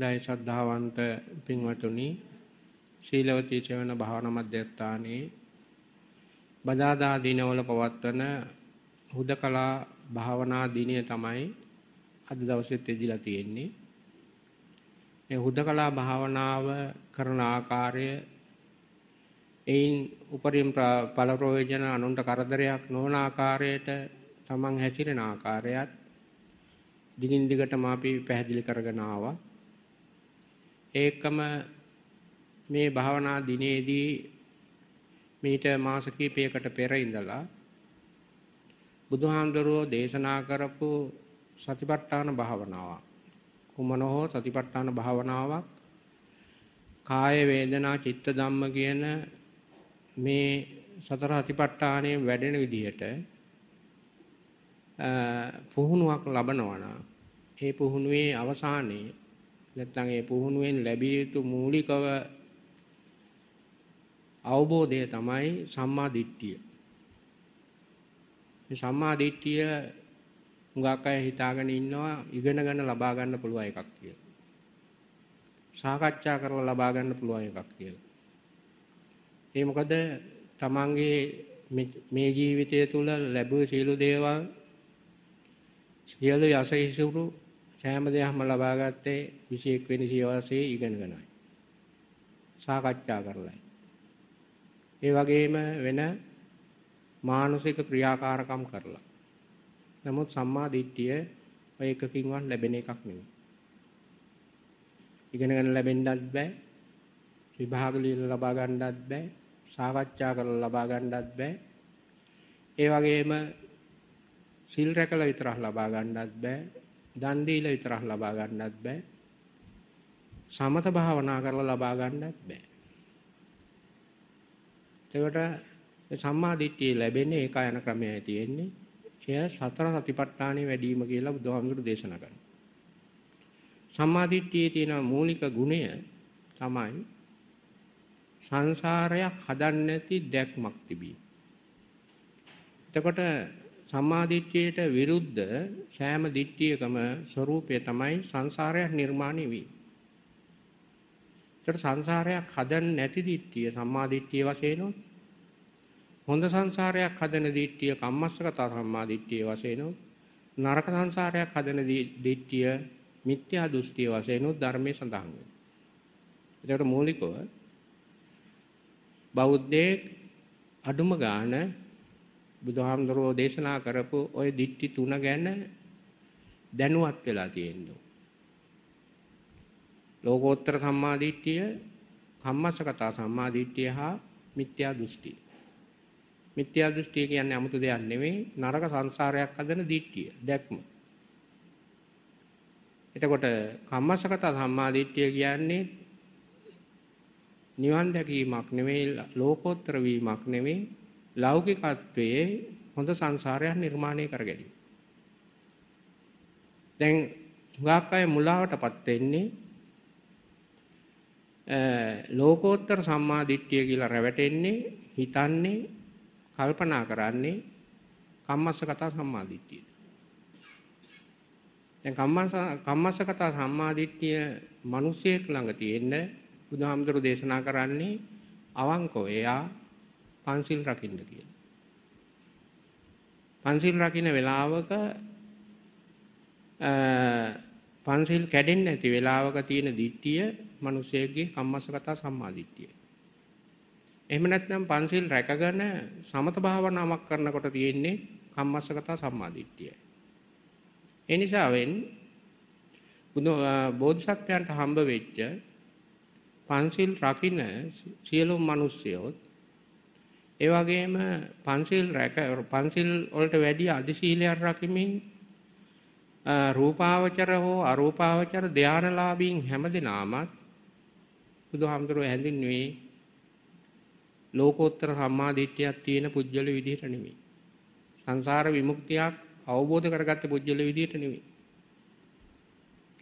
දැයි ශද්ධාවන්ත පින්වතුනි ශීලවතී සෙවන භාවන මධ්‍යස්ථානයේ බදාදා දිනවල පවත්වන හුදකලා භාවනා දිනය තමයි අද දවසෙත් එදිලා තියෙන්නේ. මේ හුදකලා භාවනාව කරන ආකාරය එයින් උපරිම ඵල ප්‍රයෝජන අනුන්ට කරදරයක් නොවන ආකාරයට තමන් හැසිරෙන ආකාරයත් දිගින් දිගටම අපි පැහැදිලි කරගෙන ආවා. ඒකම මේ භාවනා දිනේදී මීට මාස කිහිපයකට පෙර ඉඳලා බුදුහාමුදුරුවෝ දේශනා කරපු සතිපට්ඨාන භාවනාව කුමන හෝ සතිපට්ඨාන භාවනාවක් කාය වේදනා චිත්ත ධම්ම කියන මේ සතර අතිපට්ඨානයේ වැඩෙන විදිහට පුහුණුවක් ලබනවා ඒ පුහුණුවේ අවසානයේ නැත්නම් ඒ පුහුණුවෙන් ලැබිය යුතු මූලිකව අවබෝධය තමයි සම්මා දිට්ඨිය. මේ සම්මා දිට්ඨිය හුඟක් අය හිතාගෙන ඉන්නවා ඉගෙන ගන්න ලබා ගන්න පුළුවන් එකක් කියලා. සාකච්ඡා කරලා ලබා ගන්න පුළුවන් එකක් කියලා. ඒ මොකද තමන්ගේ මේ ජීවිතය තුළ ලැබුව සියලු දේවල් සියලු යසහිසුරු සෑම දෙයක්ම ලබාගත්තේ 21 වෙනි සියවසේ ඉගෙනගෙනයි. සාකච්ඡා කරලයි. ඒ වගේම වෙන මානසික ක්‍රියාකාරකම් කරලා. නමුත් සම්මා දිට්ඨිය ඔය එකකින්වත් ලැබෙන එකක් නෙවෙයි. ඉගෙනගෙන ලැබෙන්නත් බෑ. විභාග ලියලා ලබා ගන්නත් බෑ. සාකච්ඡා කරලා ලබා ගන්නත් බෑ. ඒ වගේම සිල් රැකලා විතරක් ලබා ගන්නත් බෑ. දන් දීලා විතරක් ලබා ගන්නත් බෑ. සමත භාවනා කරලා ලබා ගන්නත් බෑ. ඒකට සම්මා දිට්ඨිය ලැබෙන්නේ ඒක යන ක්‍රමයයි තියෙන්නේ. එය සතර සතිපට්ඨානෙ වැඩිම කියලා බුදුහාමුදුරු දේශනා කරනවා. සම්මා දිට්ඨියේ තියෙන මූලික ගුණය තමයි සංසාරයක් හදන්නේ නැති දැක්මක් තිබීම. එතකොට සම්මාදිට්ඨියට විරුද්ධ සෑම දිට්ඨියකම ස්වરૂපය තමයි සංසාරයක් නිර්මාණය වෙන්නේ. ඒතර සංසාරයක් හදන්න නැති දිට්ඨිය සම්මාදිට්ඨිය වශයෙන් හොඳ සංසාරයක් හදන දිට්ඨිය කම්මස්සගත සම්මාදිට්ඨිය වශයෙන් නරක සංසාරයක් හදන දිට්ඨිය මිත්‍යා දෘෂ්ටිය වශයෙන් ධර්මයේ සඳහන් වෙනවා. ඒකට මූලිකව බෞද්ධයේ අඩුම ගාණ බුදුහාමුදුරෝ දේශනා කරපු ওই දිට්ටි තුන ගැන දැනුවත් වෙලා තියෙන්න ලෝකෝත්තර සම්මා දිට්ඨිය, කම්මස්සගත සම්මා දිට්ඨිය හා මිත්‍යා දෘෂ්ටි. මිත්‍යා දෘෂ්ටි කියන්නේ 아무ත දෙයක් නෙවෙයි නරක සංසාරයක් හදන දිට්ඨිය, දැක්ම. එතකොට කම්මස්සගත සම්මා දිට්ඨිය කියන්නේ නිවන් දැකීමක් නෙවෙයි ලෝකෝත්තර වීමක් නෙවෙයි ලෞකිකත්වයේ හොඳ සංසාරයක් නිර්මාණය කර ගැනීම. දැන් හුඟක් අය මුලාවටපත් වෙන්නේ ලෝකෝත්තර සම්මා දිට්ඨිය කියලා රැවටෙන්නේ හිතන්නේ කල්පනා කරන්නේ කම්මස්ස කතා සම්මා දිට්ඨියට. දැන් කම්මස්ස කම්මස්ස කතා සම්මා දිට්ඨිය මිනිසෙක් ළඟ තියෙන බුදුහාමුදුරු දේශනා කරන්නේ අවංකව එයා පන්සිල් රකින්න කියන. පන්සිල් රකින වෙලාවක පන්සිල් කැඩෙන්නේ නැති වෙලාවක තියෙන දිට්ඨිය මිනිසෙගේ කම්මස්සගත සම්මාදිට්ඨිය. එහෙම නැත්නම් පන්සිල් රැකගෙන සමත භාවනාවක් කරනකොට තියෙන්නේ කම්මස්සගත සම්මාදිට්ඨිය. ඒ නිසාවෙන් බෝධිසත්වයන්ට හම්බ වෙච්ච පන්සිල් රකින්න සියලුම මිනිස්සයොත් ඒ වගේම පන්සිල් රැක පන්සිල් වලට වැඩි අදි සීලයක් රකිමින් රූපාවචර හෝ අරූපාවචර ධානලාභීන් හැමදෙනාමත් බුදුහාමුදුරුවෝ හැඳින්වුවේ ලෝකෝත්තර සම්මා දිට්ඨියක් තියෙන පුජ්‍යල විදිහට නෙමෙයි. සංසාර විමුක්තියක් අවබෝධ කරගත්ත පුජ්‍යල විදිහට නෙමෙයි.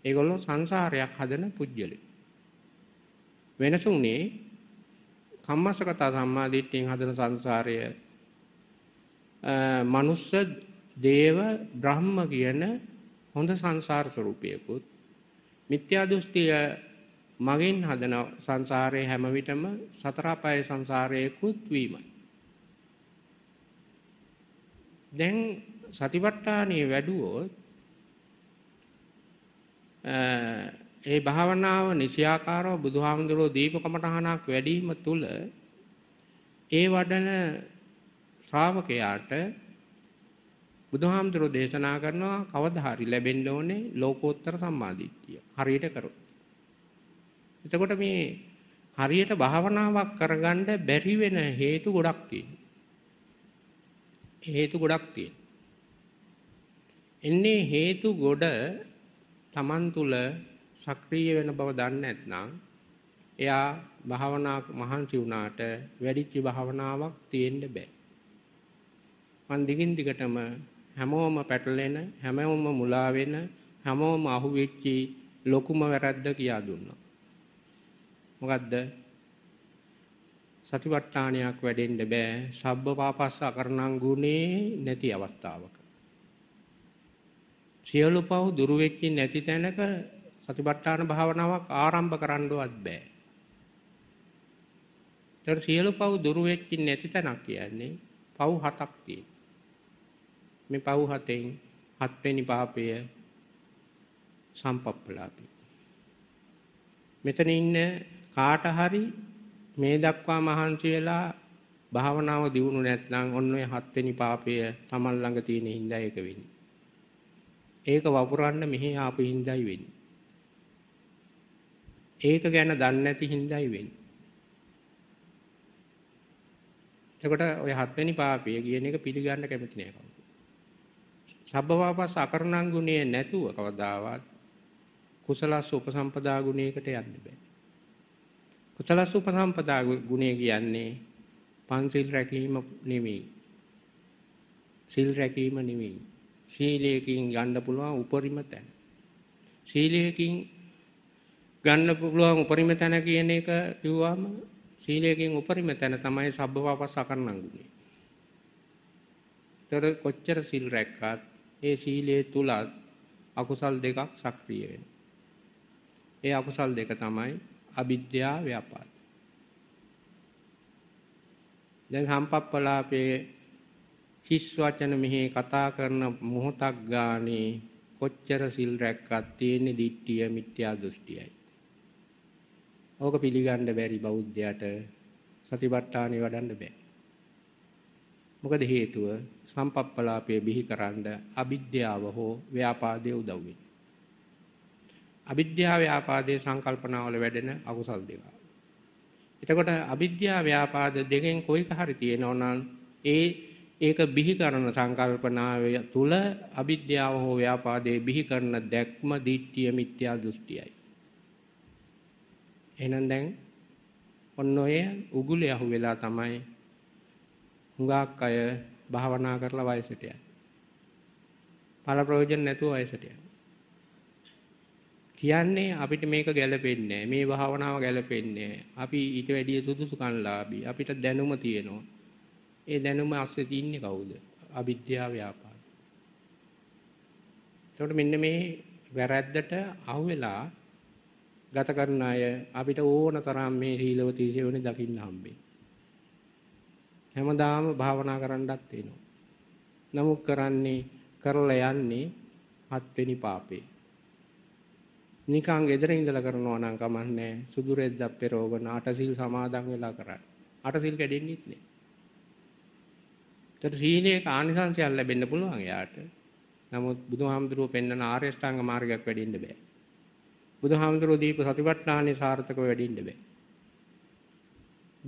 ඒගොල්ලෝ සංසාරයක් හදන පුජ්‍යලයි. වෙනස උනේ සම්මස්සකතා සම්මාධිට්ඨියෙන් හදන සංසාරය මනුස්ස දේව බ්‍රහ්ම කියන හොඳ සංසාර ස්වරූපයකුත් මිත්‍යා දෘෂ්ටිය මගින් හදන සංසාරයේ හැම විටම සතර අපාය සංසාරයකුත් වීමයි. දැන් සතිපට්ඨානයේ වැඩුවොත් ඒ භාවනාව නිසියාකාරව බුදුහාමුදුරෝ දීපකමටහනක් වැඩිම තුල ඒ වඩන ශ්‍රාවකයාට බුදුහාමුදුරෝ දේශනා කරනවා කවදා හරි ලැබෙන්න ඕනේ ලෝකෝත්තර සම්මාදිට්ඨිය. හරියට කරොත්. එතකොට මේ හරියට භාවනාවක් කරගන්න බැරි වෙන හේතු ගොඩක් තියෙනවා. හේතු ගොඩක් තියෙනවා. එන්නේ හේතු ගොඩ Taman තුල සක්‍රීය වෙන බව දන්නේ නැත්නම් එයා භාවනා මහන්සි වුණාට වැඩිච්ච භාවනාවක් තියෙන්න බෑ. මන් දිගින් දිගටම හැමෝම පැටලෙන හැමෝම මුලා වෙන හැමෝම අහුවෙච්චි ලොකුම වැරද්ද කියා දුන්නා. මොකද්ද? සතිපට්ඨානයක් වැඩෙන්න බෑ සබ්බ පාපස්ස අකරණං ගුණේ නැති අවස්ථාවක. සියලු පව් දුරු වෙච්චි නැති තැනක සතිපට්ඨාන භාවනාවක් ආරම්භ කරන්නවත් බෑ. ඒතර සියලු පව් දුරු වෙච්චි නැති තැනක් කියන්නේ පව් හතක් තියෙන. මේ පව් හතෙන් හත්වෙනි පාපය සම්පප්පලාපි. මෙතන ඉන්න කාට හරි මේ දක්වා මහන්සි වෙලා භාවනාව දියුණු නැත්නම් ඔන්න ඔය හත්වෙනි පාපය Taman ළඟ තියෙන හින්දා ඒක වෙන්නේ. ඒක වපුරන්න මෙහි ආපු හින්දායි වෙන්නේ. ඒක ගැන දන්නේ නැති හින්දායි වෙන්නේ. එතකොට ඔය හත්වෙනි පාපය කියන එක පිළිගන්න කැමති නෑ කවුරු. සබ්බවාපස් අකරණං ගුණය නැතුව කවදාවත් කුසලස් උපසම්පදා ගුණයකට යන්න බෑ. කුසලස් උපසම්පදා ගුණය කියන්නේ පන්සිල් රැකීම නෙවෙයි. සිල් රැකීම නෙවෙයි. සීලයෙන් ගන්න පුළුවන් උපරිම තැන. සීලයෙන් ගන්න පුළුවන් උපරිම තැන කියන එක කිව්වම සීලයෙන් උපරිම තැන තමයි සබ්බවාපස් අකරණංගුනේ. ତර කොච්චර සීල් රැක්කත් ඒ සීලයේ තුලත් අකුසල් දෙකක් සක්‍රිය වෙනවා. ඒ අකුසල් දෙක තමයි අවිද්‍යා ව්‍යාපාද. දැන් සම්පප්පලාපේ හිස් වචන මෙහි කතා කරන මොහොතක් ගානේ කොච්චර සිල් රැක්කත් තියෙන්නේ දිට්ඨිය මිත්‍යා දෘෂ්ටියයි. ඕක පිළිගන්න බැරි බෞද්ධයාට සතිපට්ඨානෙ වඩන්න බෑ. මොකද හේතුව සම්පප්පලාපය බිහිකරන අවිද්‍යාව හෝ ව්‍යාපාදයේ උදව් වෙනවා. අවිද්‍යාව ව්‍යාපාදයේ සංකල්පනාවල වැඩෙන අකුසල් දෙක. එතකොට අවිද්‍යාව ව්‍යාපාද දෙකෙන් කොයික හරි තියෙනවා නම් ඒ ඒක බිහි කරන සංකල්පනාවය තුල අවිද්‍යාව හෝ ව්‍යාපාදයේ බිහි කරන දැක්ම දිට්ඨිය මිත්‍යා දෘෂ්ටියයි. එහෙනම් දැන් ඔන්න ඔය උගුලේ අහු වෙලා තමයි හුඟක් අය භාවනා කරලා වයසට යන්නේ. පළ ප්‍රයෝජන නැතුව වයසට යන්නේ. කියන්නේ අපිට මේක ගැළපෙන්නේ මේ භාවනාව ගැළපෙන්නේ අපි ඊට වැඩිය සුදුසුකම්ලාභී අපිට දැනුම තියෙනවා ඒ දැනුම අස්සේ තින්නේ කවුද අවිද්‍යාව ව්‍යාපාර එතකොට මෙන්න මේ වැරැද්දට අහුවෙලා ගත කරන අය අපිට ඕන තරම් මේ සීලවතී සෙවණේ දකින්න හම්බෙයි. හැමදාම භාවනා කරන්නත් වෙනවා. නමුත් කරන්නේ කරලා යන්නේ හත්වෙනි පාපේ. නිකං ගෙදර ඉඳලා කරනවා නම් කමන්නේ සුදු රෙද්දක් පෙරවගෙන අටසිල් සමාදන් වෙලා කරන්නේ. අටසිල් කැඩෙන්නෙත් නෑ. ඒතර සීලේ කානිසංශයක් ලැබෙන්න පුළුවන් එයාට. නමුත් බුදුහාමුදුරුව පෙන්වන ආර්ය ශ්‍රාංග මාර්ගයක් වැඩෙන්න බෑ. බුදුහාමුදුරෝ දීප සතිපට්ඨානේ සාර්ථකව වැඩින්න බෑ.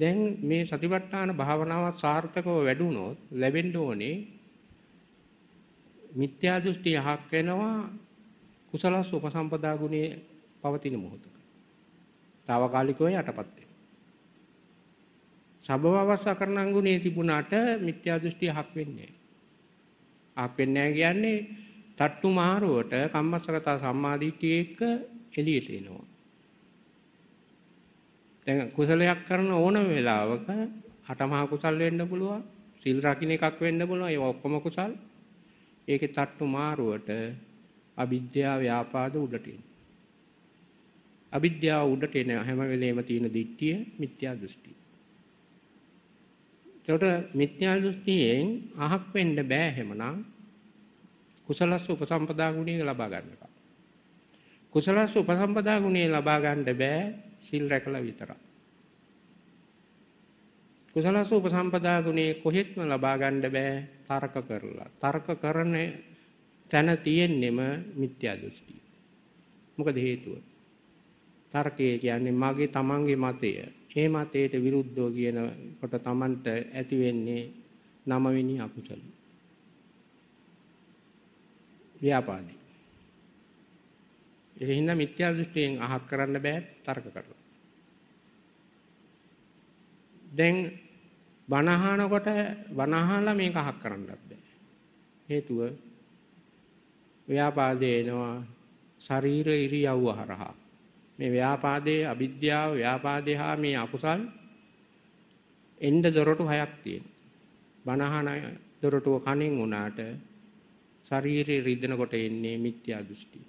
දැන් මේ සතිපට්ඨාන භාවනාවත් සාර්ථකව වැඩුණොත් ලැබෙන්න ඕනේ මිත්‍යා දෘෂ්ටි යහක් වෙනවා කුසලස් උපසම්පදා ගුණයේ පවතින මොහොතක. తాවකාලිකව යටපත් වෙනවා. සබවවසකරණං ගුණේ තිබුණාට මිත්‍යා දෘෂ්ටි යහක් වෙන්නේ නැහැ. අපෙන්නේ කියන්නේ තට්ටු මාරුවට කම්මස්සගත සම්මාදිටිය එක්ක එළියට එනවා. දැන් කුසලයක් කරන ඕනම වෙලාවක අටමහා කුසල් වෙන්න පුළුවන්, සිල් රකින්න එකක් වෙන්න පුළුවන්, ඒ ඔක්කොම කුසල්. ඒකේ තට්ටු මාරුවට අවිද්‍යාව ව්‍යාපාද උඩට එන. අවිද්‍යාව උඩට එන හැම වෙලේම තියෙන දිට්ඨිය මිත්‍යා දෘෂ්ටි. ඒකට මිත්‍යා දෘෂ්ටියෙන් අහක් වෙන්න බෑ හැමනම් කුසලස්ස උපසම්පදා ගුණය ලබා ගන්නවා. කුසලස් උපසම්පදා ගුණේ ලබා ගන්න බෑ සිල් රැකලා විතරයි. කුසලස උපසම්පදා ගුණේ කොහෙත්ම ලබා ගන්න බෑ තර්ක කරලා. තර්ක කරන තැන තියෙන්නෙම මිත්‍යා දෘෂ්ටිය. මොකද හේතුව? තර්කය කියන්නේ මගේ තමන්ගේ මතය. ඒ මතයට විරුද්ධව කියනකොට තමන්ට ඇති වෙන්නේ නමවෙනි අකුසල. ව්‍යාපාදී ඒක හින්දා මිත්‍යා දෘෂ්ටියෙන් අහක් කරන්න බෑ තර්ක කරලා. දැන් බනහනකොට බනහලා මේක අහක් කරන්නත් බෑ. හේතුව ව්‍යාපාදේ එනවා ශරීර ඉරියව්ව හරහා. මේ ව්‍යාපාදයේ අවිද්‍යාව ව්‍යාපාදේ හා මේ අකුසල් එන්න දොරටු හයක් තියෙනවා. බනහන දොරටුව කණින් උනාට ශරීරය රිදෙනකොට එන්නේ මිත්‍යා දෘෂ්ටිය.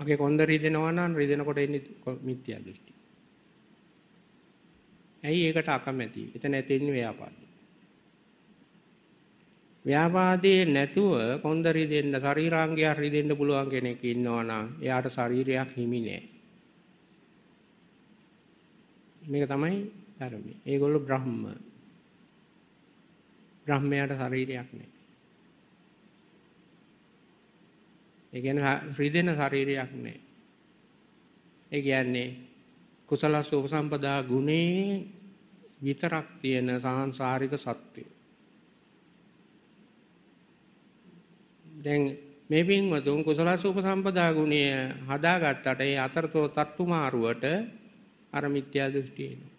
මගේ කොන්ද රිදෙනවා නම් රිදෙනකොට එන්නේ මිත්‍යා දෘෂ්ටි. ඇයි ඒකට අකමැති? එතන ඇතින්නේ ව්‍යාපාදේ. ව්‍යාපාදේ නැතුව කොන්ද රිදෙන්න ශරීරාංගය රිදෙන්න පුළුවන් කෙනෙක් ඉන්නවා නම් එයාට ශරීරයක් හිමි නෑ. මේක තමයි ධර්මය. ඒගොල්ලෝ බ්‍රහ්ම. බ්‍රහ්මයාට ශරීරයක් නෑ. ඒ කියන්නේ රිදෙන ශරීරයක් නෑ. ඒ කියන්නේ කුසල සෝපසම්පදා ගුණේ විතරක් තියෙන සාංශාරික සත්‍යය. දැන් මේ පින්වතුන් කුසල සුපසම්පදා ගුණය හදාගත්තට ඒ අතරතෝ තට්ටු මාරුවට අර මිත්‍යා දෘෂ්ටි එනවා.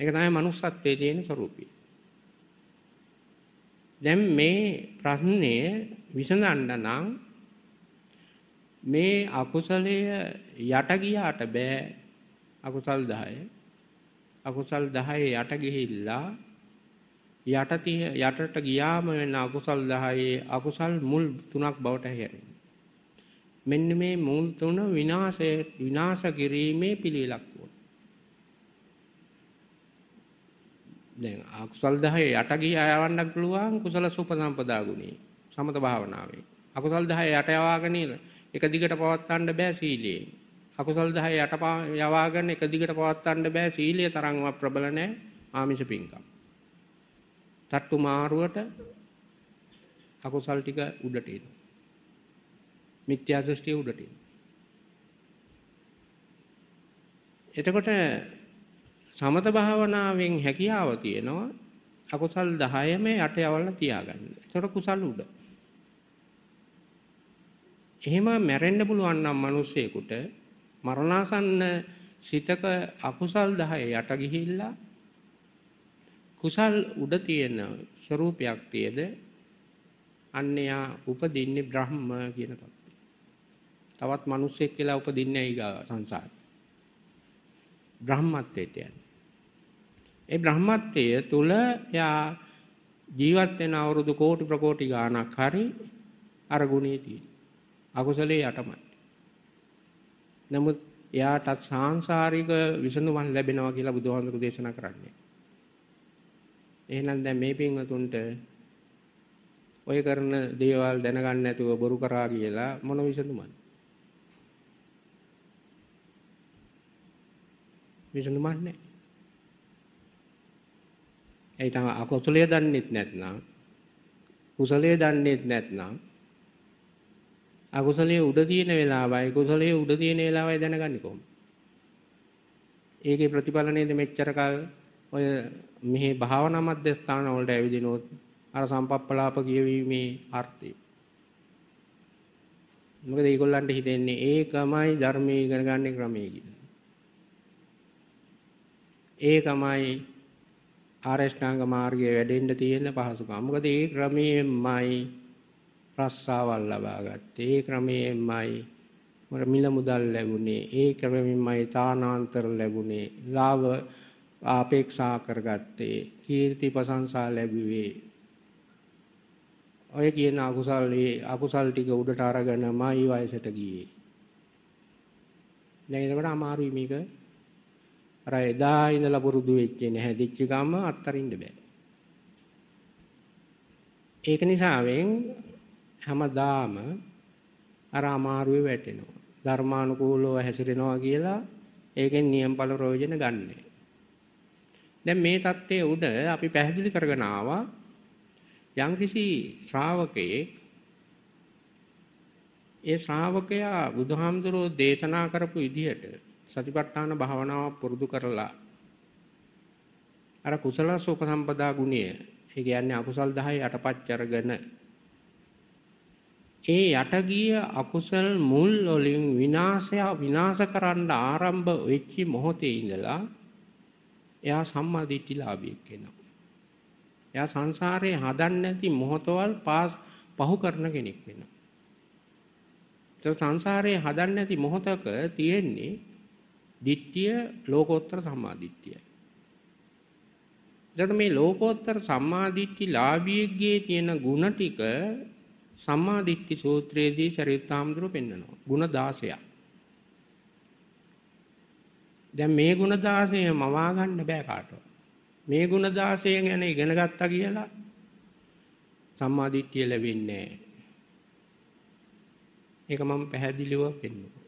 ඒක තමයි manussත්වයේ තියෙන ස්වરૂපය. දැන් මේ ප්‍රශ්නේ විසඳන්න නම් මේ අකුසලය යට ගියාට බෑ අකුසල් 10 අකුසල් 10 යට ගිහිල්ලා යට යටට ගියාම වෙන අකුසල් 10 අකුසල් මුල් තුනක් බවට හැරෙනවා මෙන්න මේ මුල් තුන විනාශය විනාශ කිරීමේ පිළිලක් වුණා දැන් අකුසල් 10 යට ගියා යවන්න පුළුවන් කුසල සුප සම්පදා ගුණේ සමත භාවනාවේ. අකුසල් 10 යට යවාගෙන එක දිගට පවත්වන්න බෑ සීලයේ. අකුසල් 10 යට යවාගෙන එක දිගට පවත්වන්න බෑ සීලයේ තරම්වත් ප්‍රබල නැහැ ආමිෂ පින්කම්. තට්ටු මාරුවට අකුසල් ටික උඩට එනවා. මිත්‍යා දෘෂ්ටිය උඩට එනවා. එතකොට සමත භාවනාවෙන් හැකියාව තියෙනවා අකුසල් 10ම යට යවලා තියාගන්න. ඒතකොට කුසල් උඩ. එහෙම මැරෙන්න පුළුවන් නම් මිනිස්සෙකුට මරණාසන්න සිතක අකුසල් 10 යට ගිහිල්ලා කුසල් උඩ තියෙන ස්වરૂපයක් තියද අන්නයා උපදින්නේ බ්‍රහ්ම කියන තත්ත්වය. තවත් මිනිස්සෙක් කියලා උපදින්නේ ඊගා සංසාරේ. බ්‍රහ්මත්වයට යන්නේ. ඒ බ්‍රහ්මත්වය තුල යා ජීවත් වෙන අවුරුදු කෝටි ප්‍රකෝටි ගාණක් හරි අර ගුණේ තියෙනවා. අකුසලයේ යටමයි. නමුත් එයාටත් සාංශාරික විසඳුමක් ලැබෙනවා කියලා බුදුහාමුදුරු දේශනා කරන්නේ. එහෙනම් දැන් මේ පින්වතුන්ට ඔය කරන දේවල් දැනගන්න නැතුව බොරු කරා කියලා මොන විසඳුමක්ද? විසඳුමක් නැහැ. ඒ තමයි අකුසලයේ දන්නේත් නැත්නම් කුසලයේ දන්නේත් නැත්නම් අකුසලයේ උඩ තියෙන වෙලාවයි කුසලයේ උඩ තියෙන වෙලාවයි දැනගන්නේ කොහොමද? ඒකේ ප්‍රතිඵල නේද මෙච්චර කල් ඔය මෙහි භාවනා මධ්‍යස්ථාන වලට ඇවිදිනොත් අර සම්පප්පලාප කියවීමේ අර්ථය. මොකද ඒගොල්ලන්ට හිතෙන්නේ ඒකමයි ධර්මයේ ඉගෙන ගන්න ක්‍රමය කියලා. ඒකමයි ආරෂ්ඨාංග මාර්ගයේ වැඩෙන්න තියෙන පහසුකම්. මොකද ඒ ක්‍රමයෙන්මයි රස්සාවල් ලබා ගත්තේ. ඒ ක්‍රමයෙන්මයි මට මිල මුදල් ලැබුණේ. ඒ ක්‍රමයෙන්මයි තානාන්තර ලැබුණේ. ලාභ ආපේක්ෂා කරගත්තේ. කීර්ති ප්‍රශංසා ලැබුවේ. ඔය කියන අකුසල් අකුසල් ටික උඩට අරගෙනම ඊ වයසට ගියේ. දැන් එතකොට අමාරුයි මේක. අර එදා ඉඳලා පුරුදු වෙච්ච නැහැදිච්ච ගම අත්තරින්න බෑ. ඒක නිසාවෙන් හැමදාම අර අමාරුවේ වැටෙනවා. ධර්මානුකූලව හැසිරෙනවා කියලා ඒකෙන් නියම්ඵල ප්‍රයෝජන ගන්නෑ. දැන් මේ தත්ත්වයේ උඩ අපි පැහැදිලි කරගෙන ආවා යම්කිසි ශ්‍රාවකයෙක් ඒ ශ්‍රාවකයා බුදුහාමුදුරෝ දේශනා කරපු විදිහට සතිපට්ඨාන භාවනාව පුරුදු කරලා අර කුසල සෝප සම්පදා ගුණය ඒ කියන්නේ අකුසල් 10 යටපත් කරගෙන ඒ යටගිය අකුසල් මුල් වලින් විනාශය විනාශ කරන්න ආරම්භ වෙච්චි මොහොතේ ඉඳලා එයා සම්මා දිට්ඨිලාභියෙක් වෙනවා. එයා සංසාරේ හදන්න නැති මොහොතවල් පාස් පහු කරන කෙනෙක් වෙනවා. ඒ සංසාරේ හදන්න නැති මොහොතක තියෙන්නේ දිට්ඨිය ලෝකෝත්තර සම්මා දිට්ඨියයි. එතකොට මේ ලෝකෝත්තර සම්මා දිට්ඨිලාභියෙක්ගේ තියෙන ಗುಣ ටික සම්මාදිට්ඨි සූත්‍රයේදී සරියුත්ථම්දුරු පෙන්නනවා. ಗುಣ 16ක්. දැන් මේ ಗುಣ 16 මවා ගන්න බෑ කාටවත්. මේ ಗುಣ 16 ගැන ඉගෙන ගත්තා කියලා සම්මාදිට්ඨිය ලැබෙන්නේ නෑ. ඒක මම පැහැදිලිව පෙන්වනවා.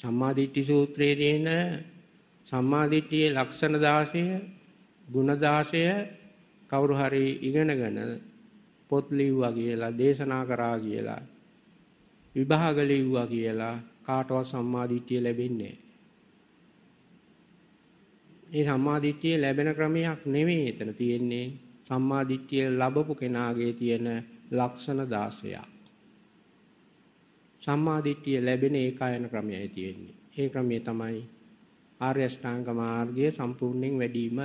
සම්මාදිට්ඨි සූත්‍රයේ තියෙන සම්මාදිට්ඨියේ ලක්ෂණ 16 ගුණ 16 කවුරු හරි ඉගෙනගෙන පොත් ලිව්වා කියලා දේශනා කරා කියලා විභාග ලිව්වා කියලා කාටවත් සම්මාදිට්ඨිය ලැබෙන්නේ මේ සම්මාදිට්ඨිය ලැබෙන ක්‍රමයක් නෙමෙයි එතන තියෙන්නේ සම්මාදිට්ඨිය ලැබපු කෙනාගේ තියෙන ලක්ෂණ 16ක් සම්මාදිට්ඨිය ලැබෙන ඒකායන ක්‍රමයයි තියෙන්නේ ඒ ක්‍රමය තමයි ආර්ය අෂ්ටාංග මාර්ගය සම්පූර්ණයෙන් වැඩිම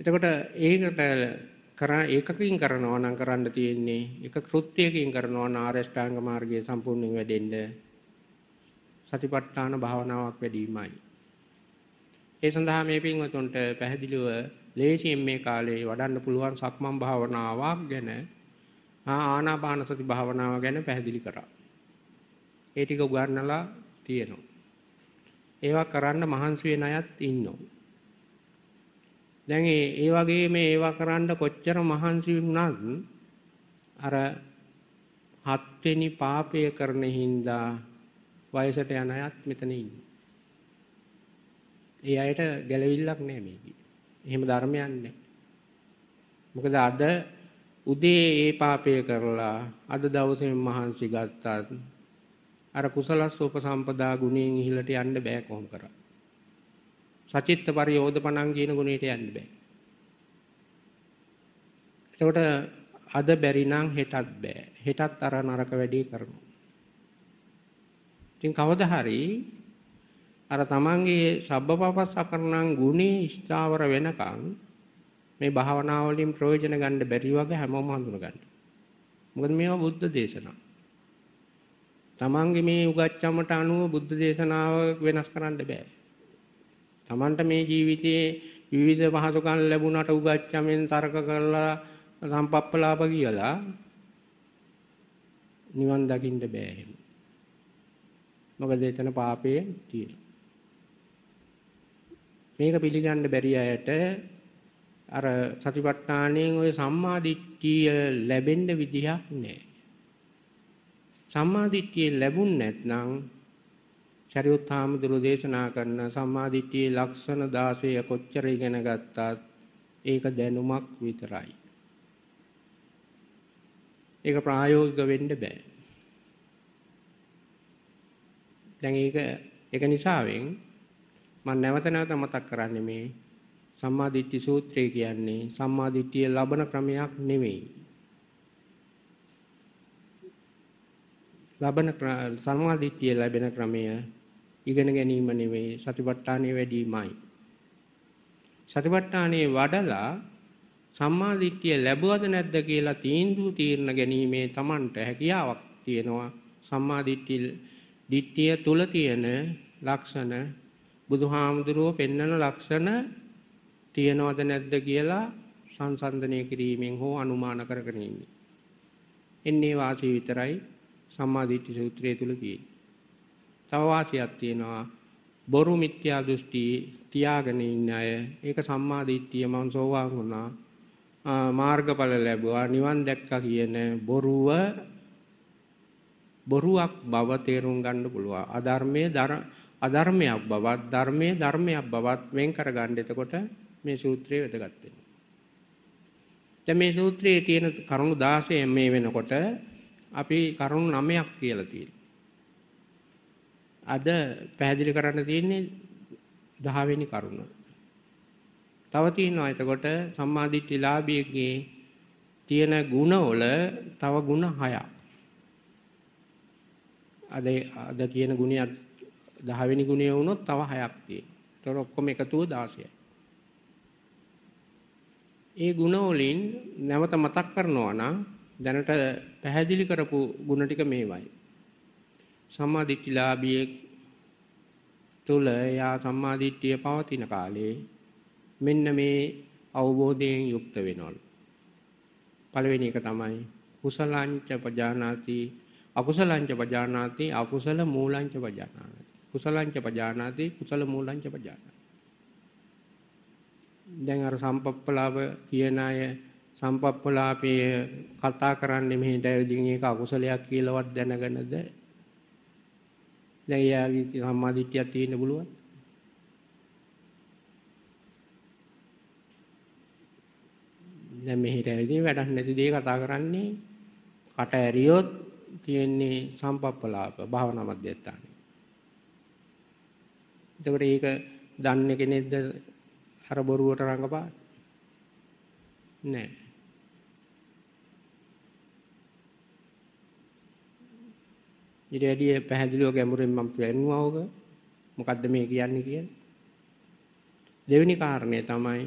එතකොට ඒකට කරන ඒකකින් කරනවා නම් කරන්න තියෙන්නේ එක කෘත්‍යයකින් කරනවා නාරෂ්ඨාංග මාර්ගයේ සම්පූර්ණයෙන් වැඩෙන්න සතිපට්ඨාන භාවනාවක් වැඩිමයි. ඒ සඳහා මේ පින්වතුන්ට පැහැදිලිව ලේසියෙන් මේ කාලේ වඩන්න පුළුවන් සක්මන් භාවනාවක් ගැන ආනාපාන සති භාවනාව ගැන පැහැදිලි කරා. ඒ ටික උගන්වලා තියෙනවා. ඒවා කරන්න මහන්සි වෙන අයත් ඉන්නවා. දැන් ඒ වගේ මේ ඒවා කරන්න කොච්චර මහන්සි වුණත් අර හත්වෙනි පාපය කරන හින්දා වයසට යන අයත් මෙතන ඉන්නේ. ඒ අයට ගැළවිල්ලක් නැහැ මේකේ. එහෙම ධර්මයක් නැහැ. මොකද අද උදේ ඒ පාපය කරලා අද දවසේ මහන්සි ගත්තත් අර කුසලස් උපසම්පදා ගුණයෙන් ඉහළට යන්න බෑ කොහොම කරා. සචිත්ත පරියෝධපණං කියන ගුණයට යන්න බෑ. එතකොට අද බැරි නම් හෙටත් බෑ. හෙටත් අර නරක වැඩේ කරනවා. ඉතින් කවදා හරි අර තමන්ගේ සබ්බපපස්සකරණං ගුණේ ස්ථාවර වෙනකන් මේ භාවනා වලින් ප්‍රයෝජන ගන්න බැරි වගේ හැමෝම හඳුනගන්න. මොකද මේවා බුද්ධ දේශනා. තමන්ගේ මේ උගච්චමට අනුව බුද්ධ දේශනාව වෙනස් කරන්න බෑ. Tamanට මේ ජීවිතයේ විවිධ පහසුකම් ලැබුණට උගච්ඡමෙන් තර්ක කරලා සම්පප්පලාප කියලා නිවන් දකින්න බෑ එහෙම. මොකද එතන පාපේ තියෙනවා. මේක පිළිගන්න බැරි අයට අර සතිපට්ඨාණයෙන් ওই සම්මා දිට්ඨිය ලැබෙන්න විදිහක් නැහැ. සම්මා දිට්ඨිය ලැබුණ නැත්නම් සරියුත් හාමුදුරුවෝ දේශනා කරන සම්මාදිට්ඨියේ ලක්ෂණ 16 කොච්චර ඉගෙන ගත්තත් ඒක දැනුමක් විතරයි. ඒක ප්‍රායෝගික වෙන්න බෑ. දැන් ඒක ඒක නිසාවෙන් මම නැවත නැවත මතක් කරන්නේ මේ සම්මාදිට්ඨි සූත්‍රය කියන්නේ සම්මාදිට්ඨිය ලබන ක්‍රමයක් නෙවෙයි. ලබන සම්මාදිට්ඨිය ලැබෙන ක්‍රමය ඉගෙන ගැනීම නෙවෙයි සතිපට්ඨානෙ වැඩිමයි. සතිපට්ඨානෙ වඩලා සම්මා දිට්ඨිය ලැබුවද නැද්ද කියලා තීන්දුව තීරණ ගැනීමේ Tamanට හැකියාවක් තියෙනවා. සම්මා දිට්ඨිය තුල තියෙන ලක්ෂණ බුදුහාමුදුරුව පෙන්වන ලක්ෂණ තියෙනවද නැද්ද කියලා සංසන්දනය කිරීමෙන් හෝ අනුමාන කර ගැනීම. එන්නේ වාසී විතරයි සම්මා දිට්ඨි සූත්‍රය තුල තියෙන්නේ. තව වාසියක් තියෙනවා බොරු මිත්‍යා දෘෂ්ටි තියාගෙන ඉන්න අය ඒක සම්මා දිට්ඨිය මං සෝවාන් වුණා මාර්ගඵල ලැබුවා නිවන් දැක්කා කියන බොරුව බොරුවක් බව තේරුම් ගන්න පුළුවන් අධර්මයේ අධර්මයක් බවත් ධර්මයේ ධර්මයක් බවත් වෙන් කරගන්න එතකොට මේ සූත්‍රය වැදගත් වෙනවා මේ සූත්‍රයේ තියෙන කරුණු 16 මේ වෙනකොට අපි කරුණු 9ක් කියලා තියෙනවා අද පැහැදිලි කරන්න තියෙන්නේ 10 වෙනි කරුණ. තව තියෙනවා එතකොට සම්මාදිට්ඨිලාභියෙගේ තියෙන ಗುಣ වල තව ಗುಣ 6ක්. අද අද කියන ගුණයක් 10 වෙනි ගුණය වුණොත් තව 6ක් තියෙනවා. ඒතර ඔක්කොම එකතුව 16යි. ඒ ಗುಣ වලින් නැවත මතක් කරනවා නම් දැනට පැහැදිලි කරපු ಗುಣ ටික මේවයි. සම්මාදිට්ඨිලාභියෙක් තුල එයා සම්මාදිට්ඨිය පවතින කාලේ මෙන්න මේ අවබෝධයෙන් යුක්ත වෙනවලු. පළවෙනි එක තමයි කුසලංච පජානාති අකුසලංච පජානාති අකුසල මූලංච පජානාති. කුසලංච පජානාති කුසල මූලංච පජානාති. දැන් අර සම්පප්පලාව කියන අය සම්පප්පලාපේ කතා කරන්නේ මෙහෙට ඇවිදින් ඒක අකුසලයක් කියලාවත් දැනගෙනද දැන් එයාගේ සම්මාදිට්ඨියක් තියෙන්න පුළුවන්. දැන් මෙහෙට ඇවිදින් වැඩක් නැති දේ කතා කරන්නේ කට ඇරියොත් තියෙන්නේ සම්පප්පලාප භාවනා මධ්‍යස්ථානේ. එතකොට ඒක දන්නේ කෙනෙක්ද අර බොරුවට රඟපාන? නෑ. ඊට වැඩිය පැහැදිලිව ගැඹුරින් මම කියන්නවා ඕක. මොකද්ද මේ කියන්නේ කියන්නේ? දෙවෙනි කාරණය තමයි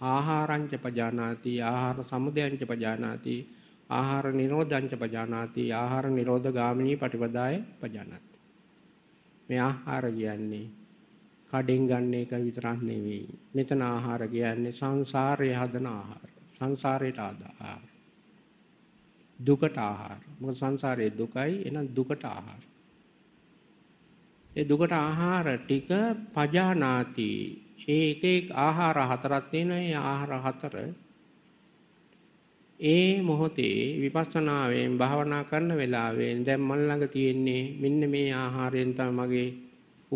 ආහාරංච පජානාති ආහාර සමුදයංච පජානාති ආහාර නිරෝධංච පජානාති ආහාර නිරෝධ ගාමිනී පටිපදාය පජානාති මේ ආහාර කියන්නේ කඩෙන් ගන්න එක විතරක් නෙවෙයි මෙතන ආහාර කියන්නේ සංසාරයේ හදන ආහාර සංසාරයට ආදාහාර දුකට ආහාර. මොකද සංසාරයේ දුකයි එහෙනම් දුකට ආහාර. ඒ දුකට ආහාර ටික පජානාති. ඒ එක එක ආහාර හතරක් තියෙනවා. ඒ ආහාර හතර ඒ මොහොතේ විපස්සනාවෙන් භාවනා කරන වෙලාවෙන් දැන් මල් ළඟ තියෙන්නේ මෙන්න මේ ආහාරයෙන් තමයි මගේ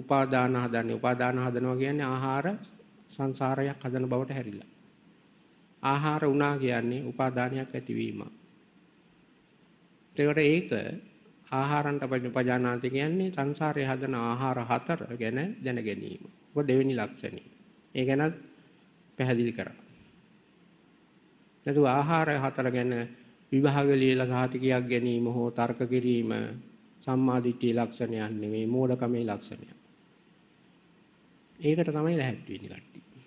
උපාදාන හදන්නේ. උපාදාන හදනවා කියන්නේ ආහාර සංසාරයක් හදන බවට හැරිලා. ආහාර වුණා කියන්නේ උපාදානයක් ඇතිවීමක්. ඒකට ඒක ආහාරන්ට පජානාති කියන්නේ සංසාරයේ හදන ආහාර හතර ගැන දැන ගැනීම. ඔක දෙවෙනි ලක්ෂණය. ඒ ගැනත් පැහැදිලි කරා. නැතු ආහාර හතර ගැන විභාග ලියලා සහතිකයක් ගැනීම හෝ තර්ක කිරීම සම්මාදිට්ඨිය ලක්ෂණයක් නෙමෙයි මෝඩකමේ ලක්ෂණයක්. ඒකට තමයි ලැහැත් වෙන්නේ කට්ටිය.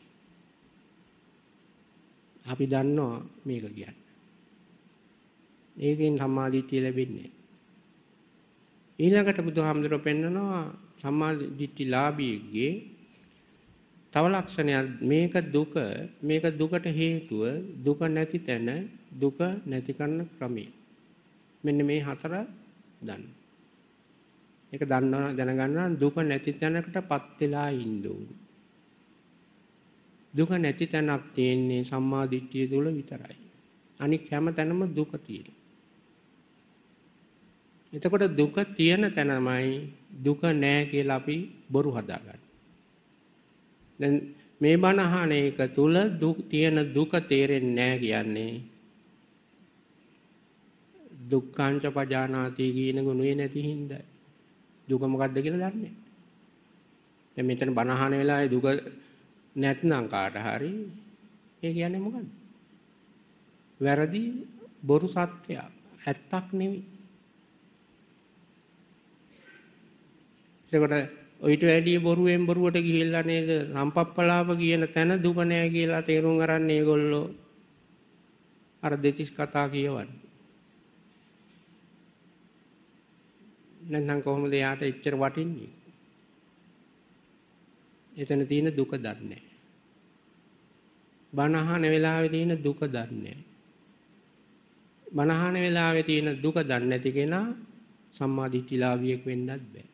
අපි දන්නවා මේක කියන්නේ ඒකෙන් සම්මාධිට්ටිය ලැබෙන්නේ. ඊළඟට බුදු හාමුදුරුව පෙන්නනවා සම්මාධිට්ටි ලාබීගේ තව ලක්ෂණයක් මේක දුක මේක දුකට හේතුව දුක නැති තැන දුක නැති කරන ක්‍රමය. මෙන්න මේ හතර දන්න. ඒක දන්නවා දැනගන්න දුක නැති තැනකටපත් වෙලා ඉන්න ඕනේ. දුක නැති තැනක් තියෙන්නේ සම්මා දිට්ඨිය තුළ විතරයි. අනික හැම තැනම දුක තියෙනවා. එතකොට දුක තියෙන තැනමයි දුක නෑ කියලා අපි බොරු හදාගන්න. දැන් මේ බණහන එක තුල දුක් තියෙන දුක තේරෙන්නේ නෑ කියන්නේ දුක්ඛංච පජානාති කියන ගුණේ නැති හින්දායි. දුක මොකද්ද කියලා දන්නේ. දැන් මෙතන බණහන වෙලාවේ දුක නැත්නම් කාට හරි ඒ කියන්නේ මොකද්ද? වැරදි බොරු සත්‍යයක්. ඇත්තක් නෙවෙයි. එතකොට ඔයිට වැඩිය බොරුවෙන් බොරුවට ගිහිල්ලා නේද සම්පප්පලාප කියන තැන දුක නෑ කියලා තේරුම් අරන් ඒගොල්ලෝ අර දෙතිස් කතා කියවන්නේ. නැත්නම් කොහොමද යාට එච්චර වටින්නේ? එතන තියෙන දුක දන්නේ බනහන වෙලාවේ තියෙන දුක දන්නේ බනහන වෙලාවේ තියෙන දුක දන්නේ නැති කෙනා සම්මාදිට්ඨිලාභියෙක් වෙන්නත් බෑ.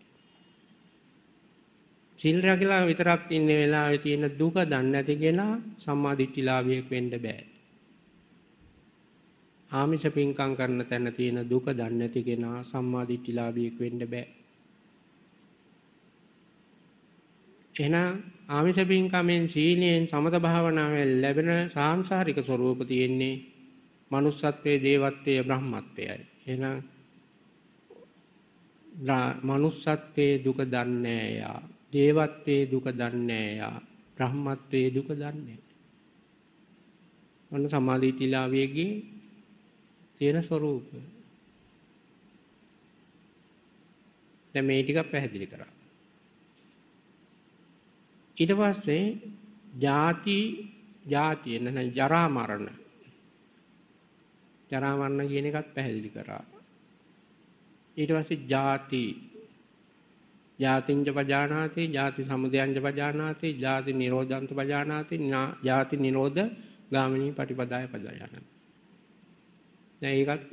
සිල් රැකලා විතරක් ඉන්න වෙලාවේ තියෙන දුක දන්නේ නැති කෙනා සම්මාදිට්ඨිලාභියෙක් වෙන්න බෑ. ආමිෂ පින්කම් කරන තැන තියෙන දුක දන්නේ නැති කෙනා සම්මාදිට්ඨිලාභියෙක් වෙන්න බෑ. එහෙනම් ආමිෂ පින්කමෙන් සීලයෙන් සමත භාවනාවෙන් ලැබෙන සාංශාරික ස්වરૂප තියෙන්නේ manussත්වයේ දේවත්වයේ බ්‍රහ්මත්වයයි. එහෙනම් manussත්වයේ දුක දන්නේ නෑ යා. දේවත්වයේ දුක දන්නේ යා. බ්‍රහ්මත්වයේ දුක දන්නේ. ඔන්න සමාධිතිලාවේගේ තියෙන ස්වરૂපය. දැන් මේ ටික පැහැදිලි කරා. ඊට පස්සේ ಜಾති ಜಾතිය නැත්නම් ජරා මරණ ජරා මරණ කියන එකත් පැහැදිලි කරා. ඊට පස්සේ ಜಾති ජාතිංච පජානාති ජාති සමුදයන්ජ පජානාති ජාති නිරෝධන්ත පජානාති ජාති නිරෝධ ගාමිනී පටිපදාය පජායන. දැන් ඒකත්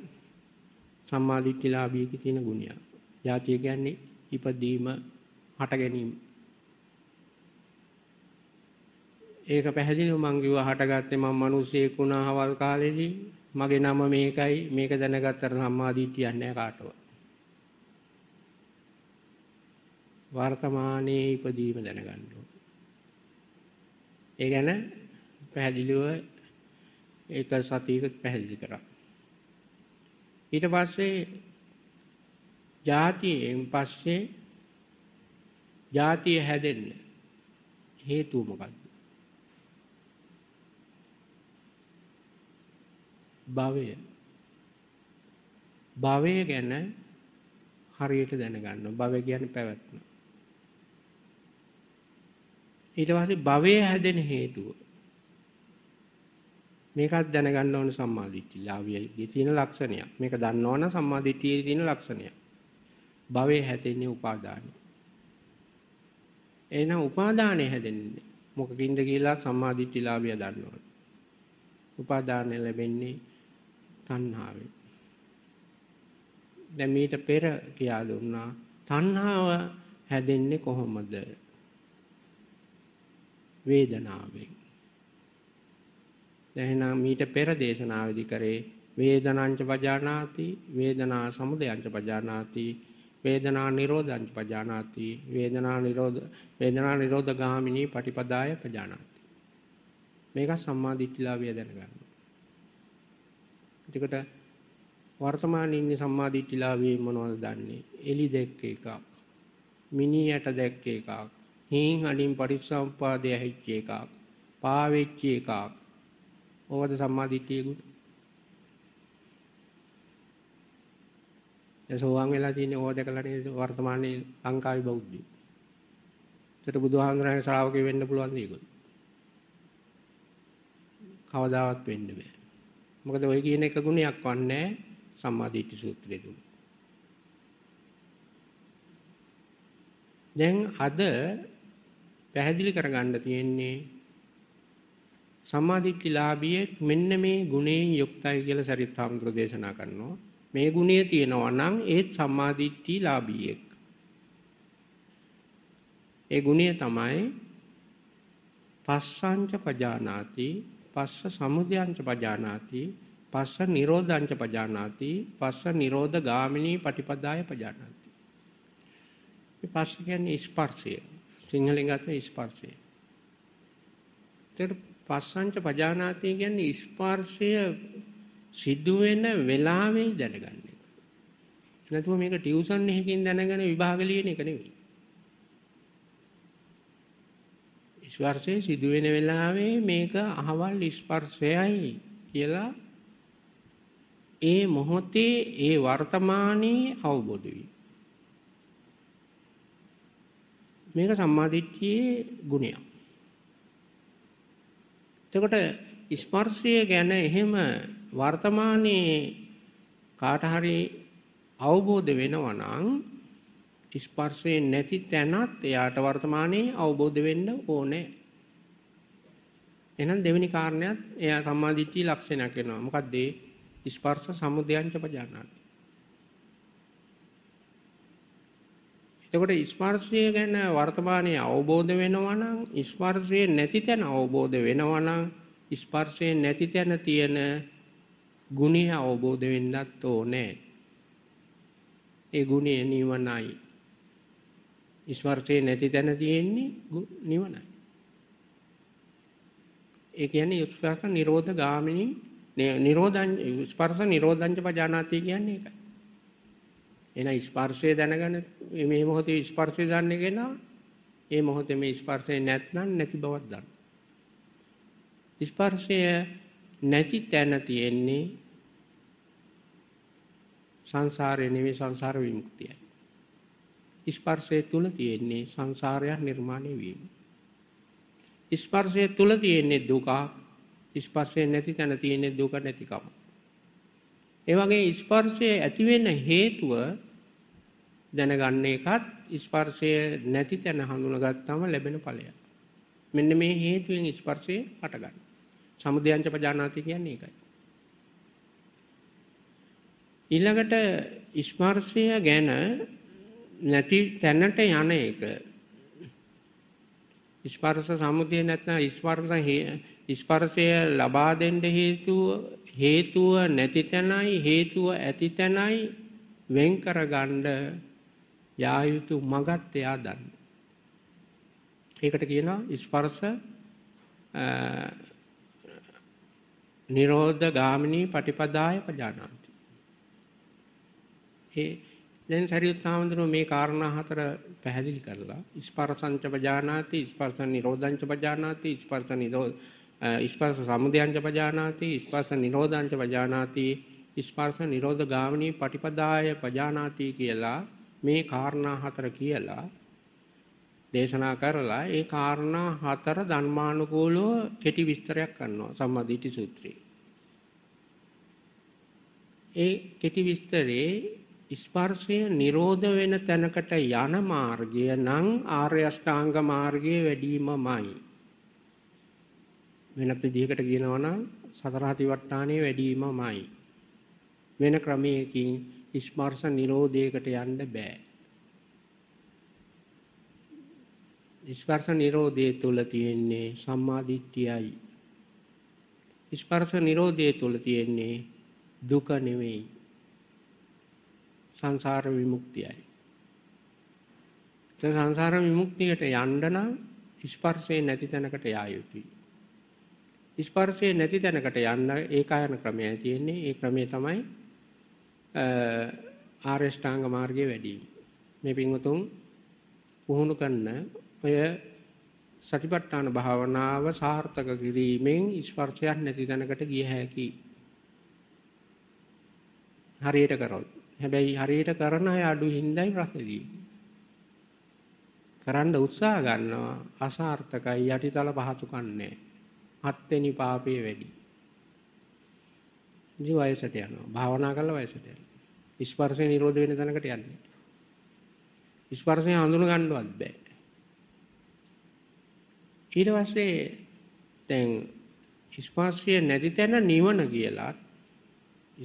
සම්මාදිට්ඨිලාභී කියන ගුණයක්. ජාතිය කියන්නේ ඉපදීම හට ගැනීම. ඒක පැහැදිලිව මං කිව්වා හටගත්තේ මම මිනිසෙක් වුණා හවල් කාලෙදී මගේ නම මේකයි මේක දැනගත්තට සම්මාදිට්ඨියක් නැහැ කාටවත්. වර්තමානයේ ඉපදීම දැනගන්න ඕනේ. ඒ ගැන පැහැදිලිව ඒක සතියක පැහැදිලි කරා. ඊට පස්සේ ජාතියෙන් පස්සේ ජාතිය හැදෙන්න හේතුව මොකක්ද? භවය. භවය ගැන හරියට දැනගන්න. භවය කියන්නේ පැවැත්ම. ඊට පස්සේ භවය හැදෙන හේතුව මේකත් දැනගන්න ඕන සම්මාදිට්ඨිය. ලාභයේ තියෙන ලක්ෂණය. මේක දන්නවනම් සම්මාදිට්ඨියේ තියෙන ලක්ෂණය. භවය හැදෙන්නේ උපාදානයි. එහෙනම් උපාදානය හැදෙන්නේ මොකකින්ද කියලා සම්මාදිට්ඨි ලාභය දන්නවනේ. උපාදානය ලැබෙන්නේ තණ්හාවෙන්. දැන් මීට පෙර කියා දුන්නා තණ්හාව හැදෙන්නේ කොහොමද? වේදනාවෙන්. දැන් මීට පෙර දේශනාවේදී කරේ වේදනාංච පජානාති වේදනා සමුදයංච පජානාති වේදනා නිරෝධංච පජානාති වේදනා නිරෝධ වේදනා නිරෝධ ගාමිනී පටිපදාය පජානාති මේක සම්මා දිට්ඨිලාභය දැනගන්න. එතකොට වර්තමානයේ ඉන්නේ සම්මා දිට්ඨිලාභයේ මොනවද දන්නේ? එලි දැක්ක එකක්. මිනියට දැක්ක එකක්. හීන් හඩින් පරිසම්පාදය හැච්ච එකක් පාවෙච්ච එකක් ඕවද සම්මාධිට්ටියකුට සෝවාන් වෙලා තියෙන ඕවා දැකලා නේද වර්තමානයේ ලංකාවේ බෞද්ධයෝ. ඒකට බුදුහාමුදුරන්ගේ ශ්‍රාවකයෙ වෙන්න පුළුවන් දේකුත්. කවදාවත් වෙන්න බෑ. මොකද ඔය කියන එක ගුණයක් වන්නේ සම්මාදිට්ඨි සූත්‍රයේ තුන. දැන් අද පැහැදිලි කරගන්න තියෙන්නේ සම්මාදිට්ඨිලාභියෙක් මෙන්න මේ ගුණයෙන් යුක්තයි කියලා සරිත් හාමුදුරුවෝ දේශනා කරනවා. මේ ගුණය තියෙනවා නම් ඒත් සම්මාදිට්ඨිලාභියෙක්. ඒ ගුණය තමයි පස්සංච පජානාති, පස්ස සමුදයංච පජානාති, පස්ස නිරෝධංච පජානාති, පස්ස නිරෝධ ගාමිනී පටිපදාය පජානාති. මේ පස්ස කියන්නේ ස්පර්ශය. සිංහලෙන් ගත්ත ස්පර්ශය. ඒතර පස්සංච පජානාති කියන්නේ ස්පර්ශය සිදුවෙන වෙලාවෙයි දැනගන්න එක. නැතුව මේක ටියුෂන් එකකින් දැනගෙන විභාග ලියන එක නෙවෙයි. ස්පර්ශයේ සිදුවෙන වෙලාවේ මේක අහවල් ස්පර්ශයයි කියලා ඒ මොහොතේ ඒ වර්තමානයේ අවබෝධ වීම. මේක සම්මාදිට්ඨියේ ගුණයක්. එතකොට ස්පර්ශය ගැන එහෙම වර්තමානයේ කාට හරි අවබෝධ වෙනවා නම් ස්පර්ශය නැති තැනත් එයාට වර්තමානයේ අවබෝධ වෙන්න ඕනේ. එහෙනම් දෙවෙනි කාරණයත් එයා සම්මාදිට්ඨිය ලක්ෂණයක් වෙනවා. මොකක්ද ඒ? ස්පර්ශ සමුදයංච පජානාති. එකොට ස්පර්ශය ගැන වර්තමානයේ අවබෝධ වෙනවා නම් ස්පර්ශය නැති තැන අවබෝධ වෙනවා නම් ස්පර්ශය නැති තැන තියෙන ගුණය අවබෝධ වෙන්නත් ඕනේ. ඒ ගුණය නිවනයි. ස්පර්ශය නැති තැන තියෙන්නේ නිවනයි. ඒ කියන්නේ ස්පර්ශ නිරෝධ ගාමිනී නිරෝධං ස්පර්ශ නිරෝධං පජානාති කියන්නේ ඒකයි. එන ස්පර්ශය දැනගන මේ මොහොතේ ස්පර්ශය දන්න කෙනා ඒ මොහොත මේ ස්පර්ශය නැත්නම් නැති බවත් දන්න. ස්පර්ශය නැති තැන තියෙන්නේ සංසාරය නෙමේ සංසාර විමුක්තියයි. ස්පර්ශය තුළ තියෙන්නේ සංසාරයක් නිර්මාණය වීම. ස්පර්ශය තුළ තියෙන්නේ දුක ස්පර්ශය නැති තැන තියෙන්නේ දුක නැතිකම. ඒ වගේ ස්පර්ශය ඇති වෙන හේතුව දැනගන්න එකත් ස්පර්ශය නැති තැන හඳුනගත්තාම ලැබෙන ඵලයක්. මෙන්න මේ හේතුවෙන් ස්පර්ශය හටගන්න. සමුදයංච පජානාති කියන්නේ ඒකයි. ඊළඟට ස්පර්ශය ගැන නැති තැනට යන එක ස්පර්ශ සමුදය නැත්නම් ස්පර්ශ ස්පර්ශය ලබා දෙන්න හේතුව හේතුව නැති තැනයි හේතුව ඇති තැනයි වෙන්කරගණ්ඩ යායුතු මගත් එයා දන්න. ඒකට කියන ඉස්පර්ස නිරෝධ ගාමිණී පටිපදාය පජානාන්ති. ඒ දැන් සැරියුත් හාමුදුරුව මේ කාරණා හතර පැහැදිලි කරලා ස්පර්ශංච පජානාති ස්පර්ශ නිරෝධංච පජානාති ස්පර්ශ නිරෝධ ස්පර්ශ සමුදයංච පජානාති ස්පර්ශ නිරෝධංච පජානාති ස්පර්ශ නිරෝධ ගාමිනී පටිපදාය පජානාති කියලා මේ කාරණා හතර කියලා දේශනා කරලා ඒ කාරණා හතර ධර්මානුකූලව කෙටි විස්තරයක් කරනවා සම්මාදිට්ඨි සූත්‍රයේ ඒ කෙටි විස්තරේ ස්පර්ශය නිරෝධ වෙන තැනකට යන මාර්ගය නම් ආර්ය අෂ්ටාංග මාර්ගයේ වැඩිමමයි වෙනත් විදිහකට කියනවා නම් සතර හතිවට්ටානේ වැඩිමමයි. වෙන ක්‍රමයකින් ස්පර්ශ නිරෝධයකට යන්න බෑ. ස්පර්ශ නිරෝධය තුල තියෙන්නේ සම්මාදිට්ඨියයි. ස්පර්ශ නිරෝධය තුල තියෙන්නේ දුක නෙවෙයි. සංසාර විමුක්තියයි. ඒ සංසාර විමුක්තියට යන්න නම් ස්පර්ශේ නැති තැනකට යා යුතුයි. ස්පර්ශය නැති දැනකට යන්න ඒකායන ක්‍රමයයි තියෙන්නේ. ඒ ක්‍රමය තමයි ආරේෂ්ඨාංග මාර්ගයේ වැඩිම. මේ පින්වතුන් පුහුණු කරන ඔය සතිපට්ඨාන භාවනාව සාර්ථක කිරීමෙන් ස්පර්ශයක් නැති තැනකට ගිය හැකි. හරියට කරොත්. හැබැයි හරියට කරන අය අඩු හිඳයි ප්‍රශ්නේදී. කරන්න උත්සාහ ගන්නවා අසාර්ථකයි යටිතල පහසුකම් නැහැ. හත්වෙනි පාපය වැඩි. ඉතින් වයසට යනවා. භාවනා කරලා වයසට යනවා. ස්පර්ශය නිරෝධ වෙන තැනකට යන්නේ. ස්පර්ශය හඳුන ගන්නවත් බෑ. ඊට පස්සේ දැන් ස්පර්ශය නැති තැන නිවන කියලා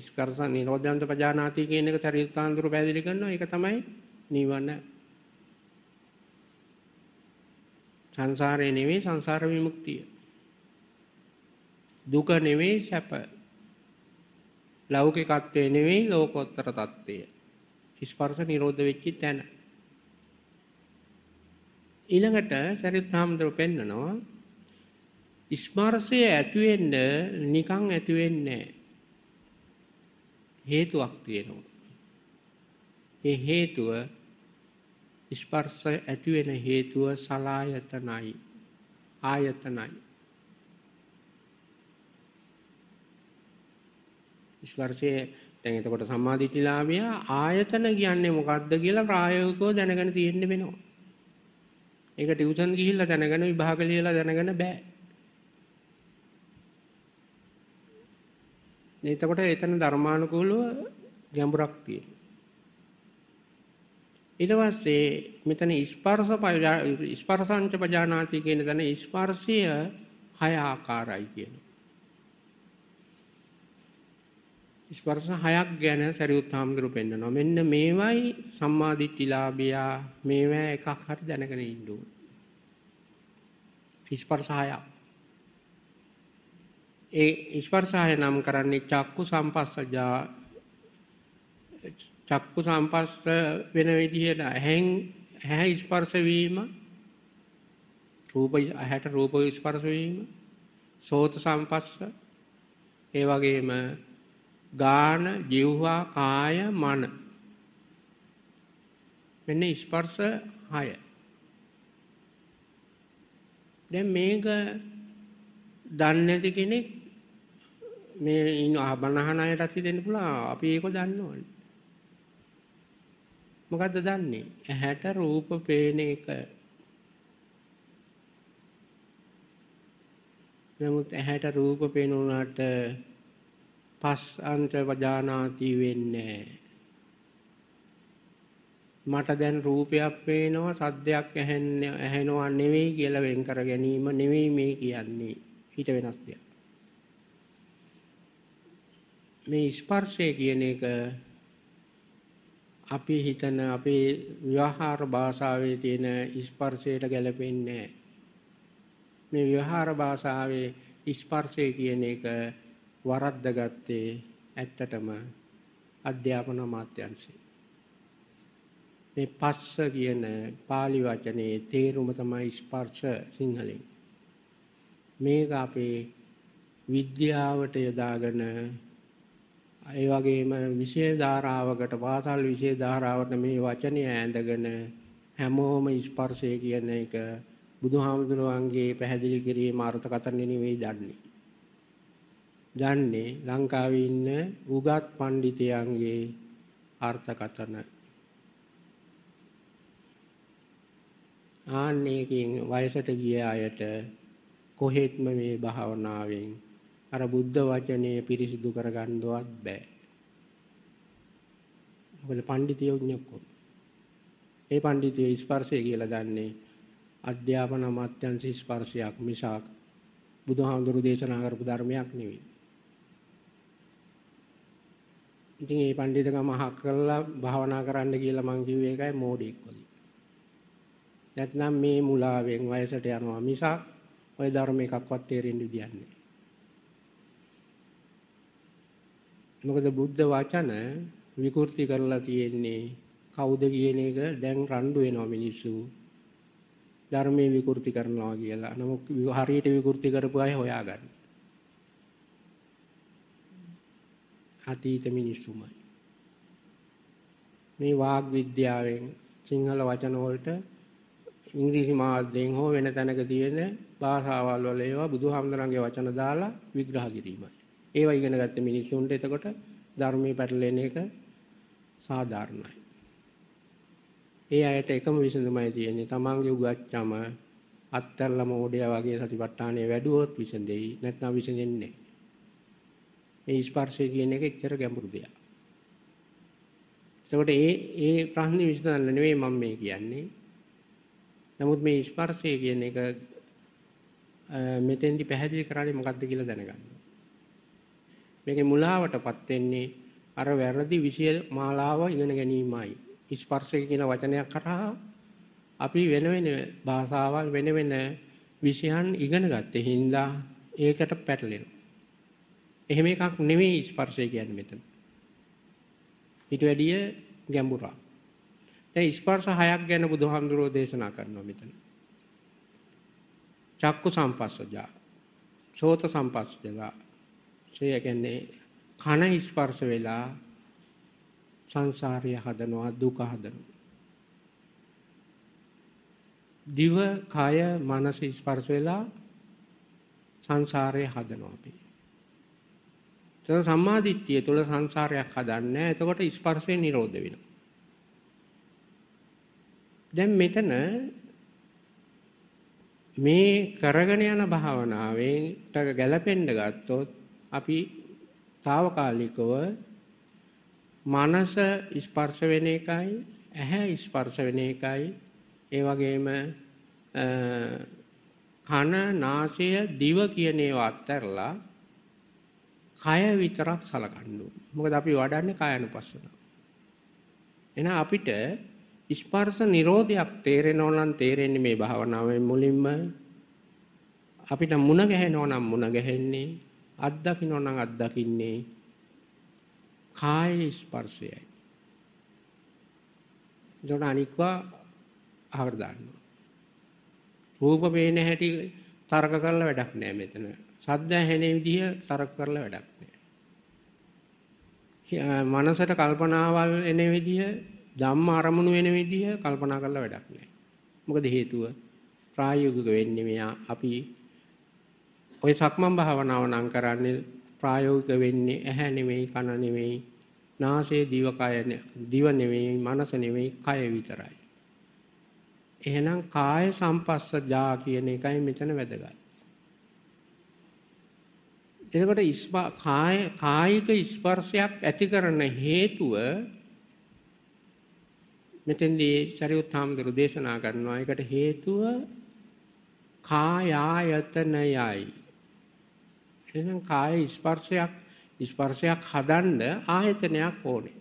ස්පර්ශ නිරෝධයන්ත පජානාති කියන එක තරීත්තාන්තර පැහැදිලි කරනවා. ඒක තමයි නිවන. සංසාරේ නෙවෙයි සංසාර විමුක්තිය. දුක නෙවෙයි සැප. ලෞකිකත්වය නෙවෙයි ලෝකෝත්තර తত্ত্বය. ස්පර්ශ නිරෝධ වෙච්ච තැන. ඊළඟට සරිත් හාමුදුරුව පෙන්නනවා ස්පර්ශය ඇති වෙන්න නිකන් ඇති වෙන්නේ හේතුවක් තියෙනවා. ඒ හේතුව ස්පර්ශ ඇති වෙන හේතුව සලායතනයි ආයතනයි ස්පර්ශය දැන් එතකොට සම්මාදිටිලාභය ආයතන කියන්නේ මොකද්ද කියලා ප්‍රායෝගිකව දැනගෙන තියෙන්න වෙනවා. ඒක ටියුෂන් ගිහිල්ලා දැනගෙන විභාග ලියලා දැනගෙන බෑ. එතකොට එතන ධර්මානුකූලව ගැඹුරක් තියෙනවා. ඊට පස්සේ මෙතන ස්පර්ශ ස්පර්ශාංච පජානාති කියන දන ස්පර්ශය හය ආකාරයි කියනවා. ස්පර්ශ හයක් ගැන සරියුත් හාමුදුරුව පෙන්වනවා. මෙන්න මේවයි සම්මාදිට්ඨිලාභියා මේවා එකක් හරි දැනගෙන ඉන්න ඕන. ස්පර්ශ හය. ඒ ස්පර්ශ හය නම් කරන්නේ චක්කු සම්පස්සජා චක්කු සම්පස්ස වෙන විදිහට ඇහෙන් ඇහැ ස්පර්ශ වීම රූප ඇහැට රූප ස්පර්ශ වීම සෝත සම්පස්ස ඒ වගේම ගාන ජිව්වා කාය මන මෙන්න ස්පර්ශ 6 දැන් මේක දන්නේ නැති කෙනෙක් මේ ඉන්න බණහන අයටත් හිතෙන්න පුළුවන් අපි ඒක දන්න ඕනේ. මොකද්ද දන්නේ? ඇහැට රූප පේන එක. නමුත් ඇහැට රූප පේන උනාට පස් අන්ත වජානාති වෙන්නේ මට දැන් රූපයක් පේනවා සද්දයක් ඇහෙන්නේ ඇහෙනවා නෙවෙයි කියලා වෙන් කර ගැනීම නෙවෙයි මේ කියන්නේ ඊට වෙනස් දෙයක් මේ ස්පර්ශය කියන එක අපි හිතන අපේ ව්‍යවහාර භාෂාවේ තියෙන ස්පර්ශයට ගැලපෙන්නේ නැහැ මේ ව්‍යවහාර භාෂාවේ ස්පර්ශය කියන එක වරද්දගත්තේ ඇත්තටම අධ්‍යාපන අමාත්‍යංශය. මේ පස්ස කියන pāli වචනේ තේරුම තමයි ස්පර්ශ සිංහලෙන්. මේක අපේ විද්‍යාවට යොදාගෙන ඒ වගේම විෂය ධාරාවකට පාසල් විෂය ධාරාවට මේ වචනය ඇඳගෙන හැමෝම ස්පර්ශය කියන එක බුදුහාමුදුරුවන්ගේ පැහැදිලි කිරීම අර්ථකථන නෙවෙයි දන්නේ. දන්නේ ලංකාවේ ඉන්න උගත් පඬිතියන්ගේ අර්ථකතන. ආන්නේකින් වයසට ගිය අයට කොහෙත්ම මේ භාවනාවෙන් අර බුද්ධ වචනය පිරිසිදු කරගන්නවත් බෑ. මොකද පඬිතියෝ ඉන්නේ ඒ පඬිතියෝ ස්පර්ශය කියලා දන්නේ අධ්‍යාපන අමාත්‍යංශ ස්පර්ශයක් මිසක් බුදුහාමුදුරු දේශනා කරපු ධර්මයක් නෙවෙයි. ඉතින් ඒ පඬිතුකම හක් කරලා භාවනා කරන්න කියලා මං කිව්වේ ඒකයි මෝඩෙක් වගේ. නැත්නම් මේ මුලාවෙන් වයසට යනවා මිසක් ওই ධර්ම එකක්වත් තේරෙන්න විදියක් නැහැ. මොකද බුද්ධ වචන විකෘති කරලා තියෙන්නේ කවුද කියන එක දැන් රණ්ඩු වෙනවා මිනිස්සු. ධර්මයේ විකෘති කරනවා කියලා. නමුත් හරියට විකෘති කරපු අය හොයාගන්න. අතීත මිනිස්සුමයි. මේ වාග් විද්‍යාවෙන් සිංහල වචන වලට ඉංග්‍රීසි මාධ්‍යයෙන් හෝ වෙන තැනක තියෙන භාෂාවල් වල ඒවා බුදුහාමුදුරන්ගේ වචන දාලා විග්‍රහ කිරීමයි. ඒවා ඉගෙන ගත්ත මිනිස්සුන්ට එතකොට ධර්මයේ පැටලෙන එක සාධාරණයි. ඒ අයට එකම විසඳුමයි තියෙන්නේ තමන්ගේ උගච්චම අත්තරලා මෝඩයා වගේ සතිපට්ඨානය වැඩුවොත් විසඳෙයි නැත්නම් විසඳෙන්නේ නැහැ. මේ ස්පර්ශය කියන එක එච්චර ගැඹුරු දෙයක්. ඒකට ඒ ඒ ප්‍රශ්නේ විසඳන්න නෙවෙයි මම මේ කියන්නේ. නමුත් මේ ස්පර්ශය කියන එක මෙතෙන්දි පැහැදිලි කරන්නේ මොකද්ද කියලා දැනගන්න. මේකේ මුලාවටපත් වෙන්නේ අර වැරදි විෂය මාලාව ඉගෙන ගැනීමයි. ස්පර්ශය කියන වචනයක් කරා අපි වෙන වෙන භාෂාවල් වෙන වෙන විෂයන් ඉගෙන ගත්තේ හින්දා ඒකට පැටලෙනවා. එහෙම එකක් නෙවෙයි ස්පර්ශය කියන්නේ මෙතන. ඊට වැඩිය ගැඹුරක්. දැන් ස්පර්ශ හයක් ගැන බුදුහාමුදුරෝ දේශනා කරනවා මෙතන. චක්කු සම්පස්සජා. සෝත සම්පස්සජා. ඒ කියන්නේ කන ස්පර්ශ වෙලා සංසාරය හදනවා දුක හදනවා. දිව, කය, මනස ස්පර්ශ වෙලා සංසාරය හදනවා අපි. එතන සම්මාදිට්ඨිය තුළ සංසාරයක් හදන්නේ එතකොට ස්පර්ශය නිරෝධ වෙනවා. දැන් මෙතන මේ කරගෙන යන භාවනාවෙන්ට ගැලපෙන්න ගත්තොත් අපි తాවකාලිකව මනස ස්පර්ශ වෙන එකයි ඇහැ ස්පර්ශ වෙන එකයි ඒ වගේම කන නාසය දිව කියන ඒවා අත්හැරලා කය විතරක් සලකන්න ඕනේ. මොකද අපි වඩන්නේ කායනුපස්සන. එන අපිට ස්පර්ශ නිරෝධයක් තේරෙනෝ නම් තේරෙන්නේ මේ භාවනාවේ මුලින්ම අපිට මුණ ගැහෙනෝ නම් මුණ ගැහෙන්නේ අත්දකින්නෝ නම් අත්දකින්නේ කාය ස්පර්ශයයි. ඒකට අනික්වා ආවර්දාන්න. රූප වේන හැටි තර්ක කරලා වැඩක් නෑ මෙතන. සද්ද ඇහෙන විදිහ තර්ක කරලා වැඩක් නෑ. මනසට කල්පනාවල් එන විදිහ, ධම්ම අරමුණු වෙන විදිහ කල්පනා කරලා වැඩක් නෑ. මොකද හේතුව ප්‍රායෝගික වෙන්නේ මෙයා අපි ඔය සක්මන් භාවනාව නම් කරන්නේ ප්‍රායෝගික වෙන්නේ ඇහැ නෙවෙයි කන නෙවෙයි නාසය දිව කය දිව නෙවෙයි මනස නෙවෙයි කය විතරයි එහෙනම් කාය සම්පස්සජා කියන එකයි මෙතන වැදගත්. එතකොට ඉස්පා කාය කායික ස්පර්ශයක් ඇති කරන හේතුව මෙතෙන්දී සරියුත් හාමුදුරු දේශනා කරනවා ඒකට හේතුව කායායතනයයි. එහෙනම් කාය ස්පර්ශයක් ස්පර්ශයක් හදන්න ආයතනයක් ඕනේ.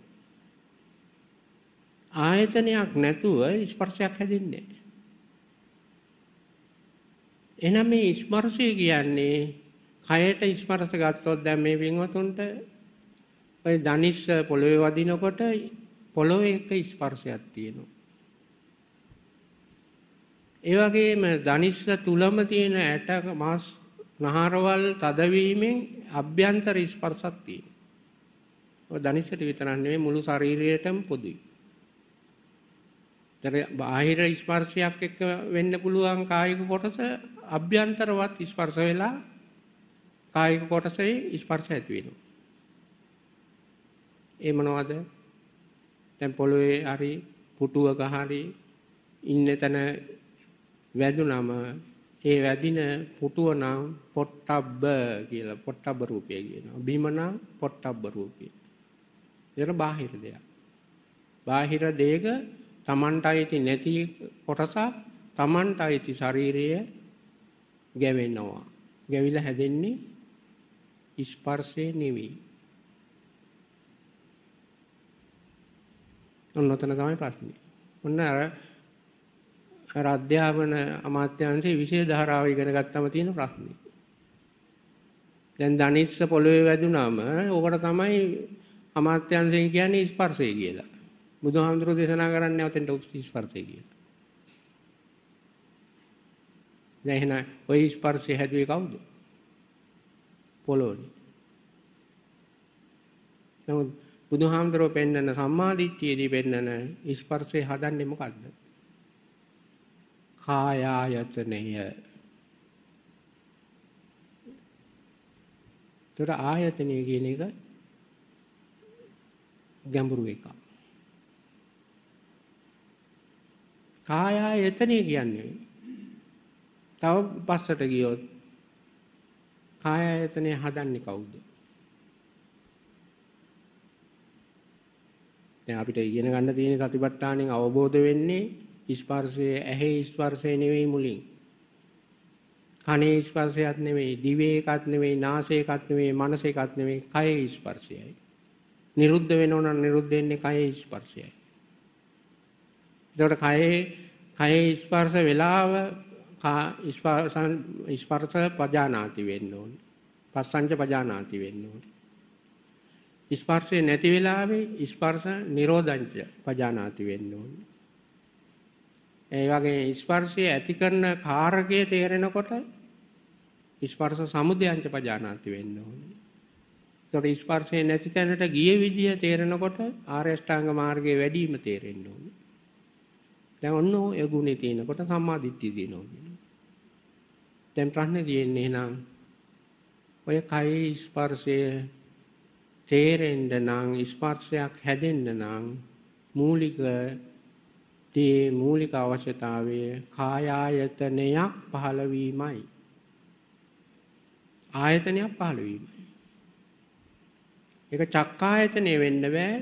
ආයතනයක් නැතුව ස්පර්ශයක් හැදෙන්නේ එහෙනම් මේ ස්පර්ශය කියන්නේ කයට ස්පර්ශ ගත්තොත් දැන් මේ වින්වතුන්ට ඔය ධනිස් පොළවේ වදිනකොට පොළොවේ එක ස්පර්ශයක් තියෙනවා. ඒ වගේම ධනිස් තුලම තියෙන ඇට මාස් නහරවල් තදවීමෙන් අභ්‍යන්තර ස්පර්ශයක් තියෙනවා. ඔය ධනිස්සට විතරක් නෙමෙයි මුළු ශරීරයටම පොදුයි. ඒතර බාහිර ස්පර්ශයක් එක්ක වෙන්න පුළුවන් කායික කොටස අභ්‍යන්තරවත් ස්පර්ශ වෙලා කායික කොටසේ ස්පර්ශ ඇති වෙනවා. ඒ මොනවද? දැන් පොළොවේ හරි පුටුවක හරි ඉන්න තැන වැදුනම ඒ වැදින පුටුව නම් පොට්ටබ්බ කියලා පොට්ටබ්බ රූපය කියනවා. බිම නම් පොට්ටබ්බ රූපය. ඒක බාහිර දෙයක්. බාහිර දෙයක Tamanට අයිති නැති කොටසක් Tamanට අයිති ශරීරයේ ගැවෙනවා. ගැවිලා හැදෙන්නේ ස්පර්ශය නෙවෙයි. ඔන්න ඔතන තමයි ප්‍රශ්නේ. ඔන්න අර අර අධ්‍යාපන අමාත්‍යාංශයේ විෂය ධාරාව ඉගෙන ගත්තම තියෙන ප්‍රශ්නේ. දැන් ධනිස්ස පොළවේ වැදුනම ඕකට තමයි අමාත්‍යංශයෙන් කියන්නේ ස්පර්ශය කියලා. බුදුහාමුදුරුවෝ දේශනා කරන්නේ නැවතෙන්ට ස්පර්ශය කියලා. දැන් එහෙනම් ওই ස්පර්ශය හැදුවේ කවුද? පොළොවේ. නමුත් බුදුහාමුදුරුව පෙන්වන සම්මාදිට්ඨියේදී පෙන්වන ස්පර්ශය හදන්නේ මොකද්ද? කායායතනය. ඒතර ආයතනය කියන එක ගැඹුරු එකක්. කායායතනය කියන්නේ තව බස්සට ගියොත් කාය ආයතනය හදන්නේ කවුද? දැන් අපිට ඉගෙන ගන්න තියෙන සතිපට්ඨානෙන් අවබෝධ වෙන්නේ ස්පර්ශයේ ඇහි ස්පර්ශය නෙවෙයි මුලින්. කනේ ස්පර්ශයත් නෙවෙයි, දිවේ එකත් නෙවෙයි, නාසයේ එකත් නෙවෙයි, මනසේ එකත් නෙවෙයි, කයේ ස්පර්ශයයි. නිරුද්ධ වෙනවනම් නිරුද්ධ වෙන්නේ කයේ ස්පර්ශයයි. එතකොට කයේ කයේ ස්පර්ශ වෙලාව ස්පර්ශ පජානාති වෙන්න ඕනේ. පස්සංච පජානාති වෙන්න ඕනේ. ස්පර්ශය නැති වෙලාවේ ස්පර්ශ නිරෝධංච පජානාති වෙන්න ඕනේ. ඒ වගේ ස්පර්ශය ඇති කරන කාරකය තේරෙනකොට ස්පර්ශ සමුදයංච පජානාති වෙන්න ඕනේ. ඒතකොට ස්පර්ශය නැති තැනට ගිය විදිය තේරෙනකොට ආර්ය අෂ්ටාංග මාර්ගයේ වැඩිම තේරෙන්න ඕනේ. දැන් ඔන්න ඒ ගුණේ තියෙනකොට සම්මා දිට්ඨිය තියෙනවා. දැන් ප්‍රශ්නේ තියෙන්නේ එහෙනම් ඔය කයි ස්පර්ශය තේරෙන්න නම් ස්පර්ශයක් හැදෙන්න නම් මූලික තේ මූලික අවශ්‍යතාවය කායායතනයක් පහළවීමයි ආයතනයක් පහළවීමයි ඒක චක්කායතනෙ වෙන්න බෑ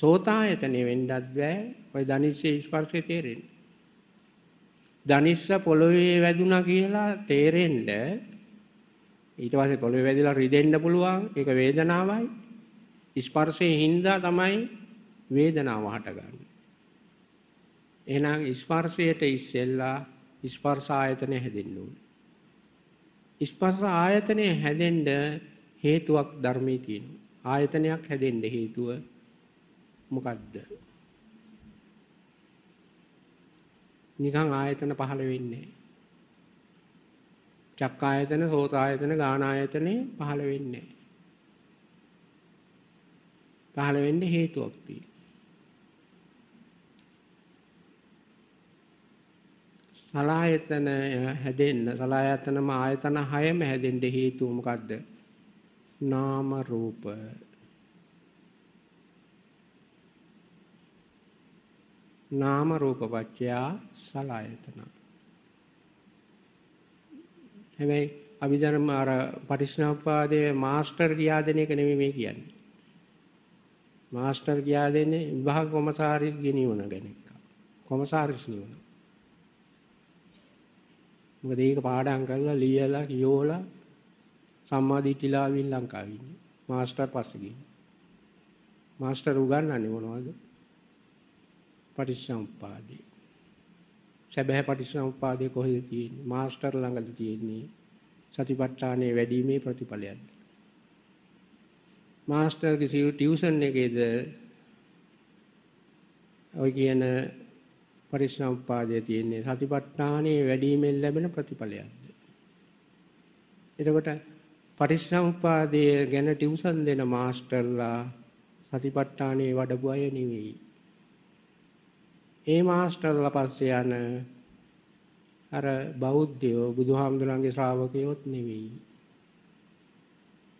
සෝතායතනෙ වෙන්නත් බෑ ඔය ධනිස්සේ ස්පර්ශය තේරෙන්නේ ධනිස්ස පොළොවේ වැදුනා කියලා තේරෙන්න ඊට පස්සේ පොළොවේ වැදිලා රිදෙන්න පුළුවන් ඒක වේදනාවයි ස්පර්ශයේ හින්දා තමයි වේදනාව හටගන්නේ එහෙනම් ස්පර්ශයට ඉස්සෙල්ලා ස්පර්ශ ආයතනය හැදෙන්න ඕනේ ස්පර්ශ ආයතනය හැදෙන්න හේතුවක් ධර්මයේ තියෙනවා ආයතනයක් හැදෙන්න හේතුව මොකද්ද නිකන් ආයතන පහළ වෙන්නේ චක්ක ආයතන, සෝත ආයතන, ගාන ආයතනේ පහළ වෙන්නේ පහළ වෙන්න හේතුවක් තියෙනවා. සලායතන හැදෙන්න සලායතනම ආයතන 6ම හැදෙන්න හේතුව මොකද්ද? නාම රූප නාම රූප පත්‍යා සලායතන. හැබැයි අභිධර්ම අර පටිච්චසමුප්පාදයේ මාස්ටර් ගියා දෙන එක නෙමෙයි මේ කියන්නේ. මාස්ටර් ගියා දෙන්නේ විභාග කොමසාරිස් ගෙනියන ගැන එක. කොමසාරිස් නියුන. මොකද ඒක පාඩම් කරලා ලියලා කියෝලා සම්මාදිටිලාවින් ලංකාවේ ඉන්නේ. මාස්ටර් පස්සේ ගිහින්. මාස්ටර් උගන්වන්නේ මොනවද? පටිච්චසමුප්පාදේ. සැබෑ පටිච්චසමුප්පාදේ කොහෙද තියෙන්නේ? මාස්ටර් ළඟද තියෙන්නේ? සතිපට්ඨානයේ වැඩිීමේ ප්‍රතිඵලයක්ද? මාස්ටර්ගේ සිව් ටියුෂන් එකේද ඔය කියන පරිශ්‍රම්පාදයේ තියෙන්නේ සතිපට්ඨානයේ වැඩිීමෙන් ලැබෙන ප්‍රතිඵලයක්ද? එතකොට පරිශ්‍රම්පාදයේ ගැන ටියුෂන් දෙන මාස්ටර්ලා සතිපට්ඨානයේ වඩපු අය නෙවෙයි. ඒ මාස්ටර්ලා පස්සේ යන අර බෞද්ධයෝ බුදුහාමුදුරන්ගේ ශ්‍රාවකයොත් නෙවෙයි.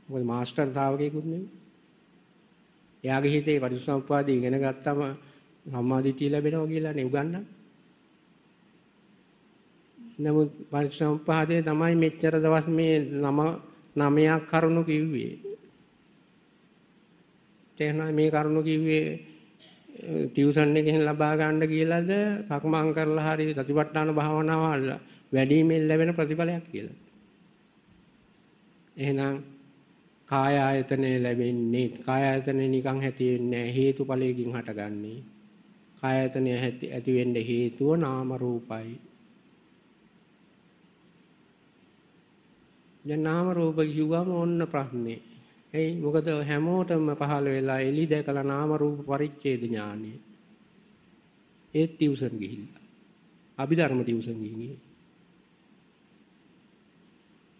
මොකද මාස්ටර් ශ්‍රාවකයෙකුත් නෙවෙයි. එයාගේ හිතේ පරිසම්පාද ඉගෙන ගත්තම සම්මාදිටිය ලැබෙනවා කියලා නේ උගන්වන්නේ. නමුත් පරිසම්පාදයේ තමයි මෙච්චර දවස් මේ නම නමයක් කරුණු කිව්වේ. තේරෙනවා මේ කරුණු කිව්වේ ටියුෂන් එකෙන් ලබා ගන්න කියලාද සක්මන් කරලා හරි සතිපට්ඨාන භාවනාව වැඩිමෙන් ලැබෙන ප්‍රතිඵලයක් කියලා. එහෙනම් කාය ආයතනය ලැබෙන්නේ කාය ආයතනය නිකන් ඇති වෙන්නේ හේතුඵලයෙන් හටගන්නේ. කාය ආයතනය ඇති වෙන්න හේතුව නාම රූපයි. දැන් නාම රූප කිව්වම ඔන්න ප්‍රශ්නේ ඇයි මොකද හැමෝටම පහළ වෙලා එලි දැකලා නාම රූප පරිච්ඡේද ඥානෙ. ඒත් ටියුෂන් ගිහිල්ලා. අභිධර්ම ටියුෂන් ගිහිනේ.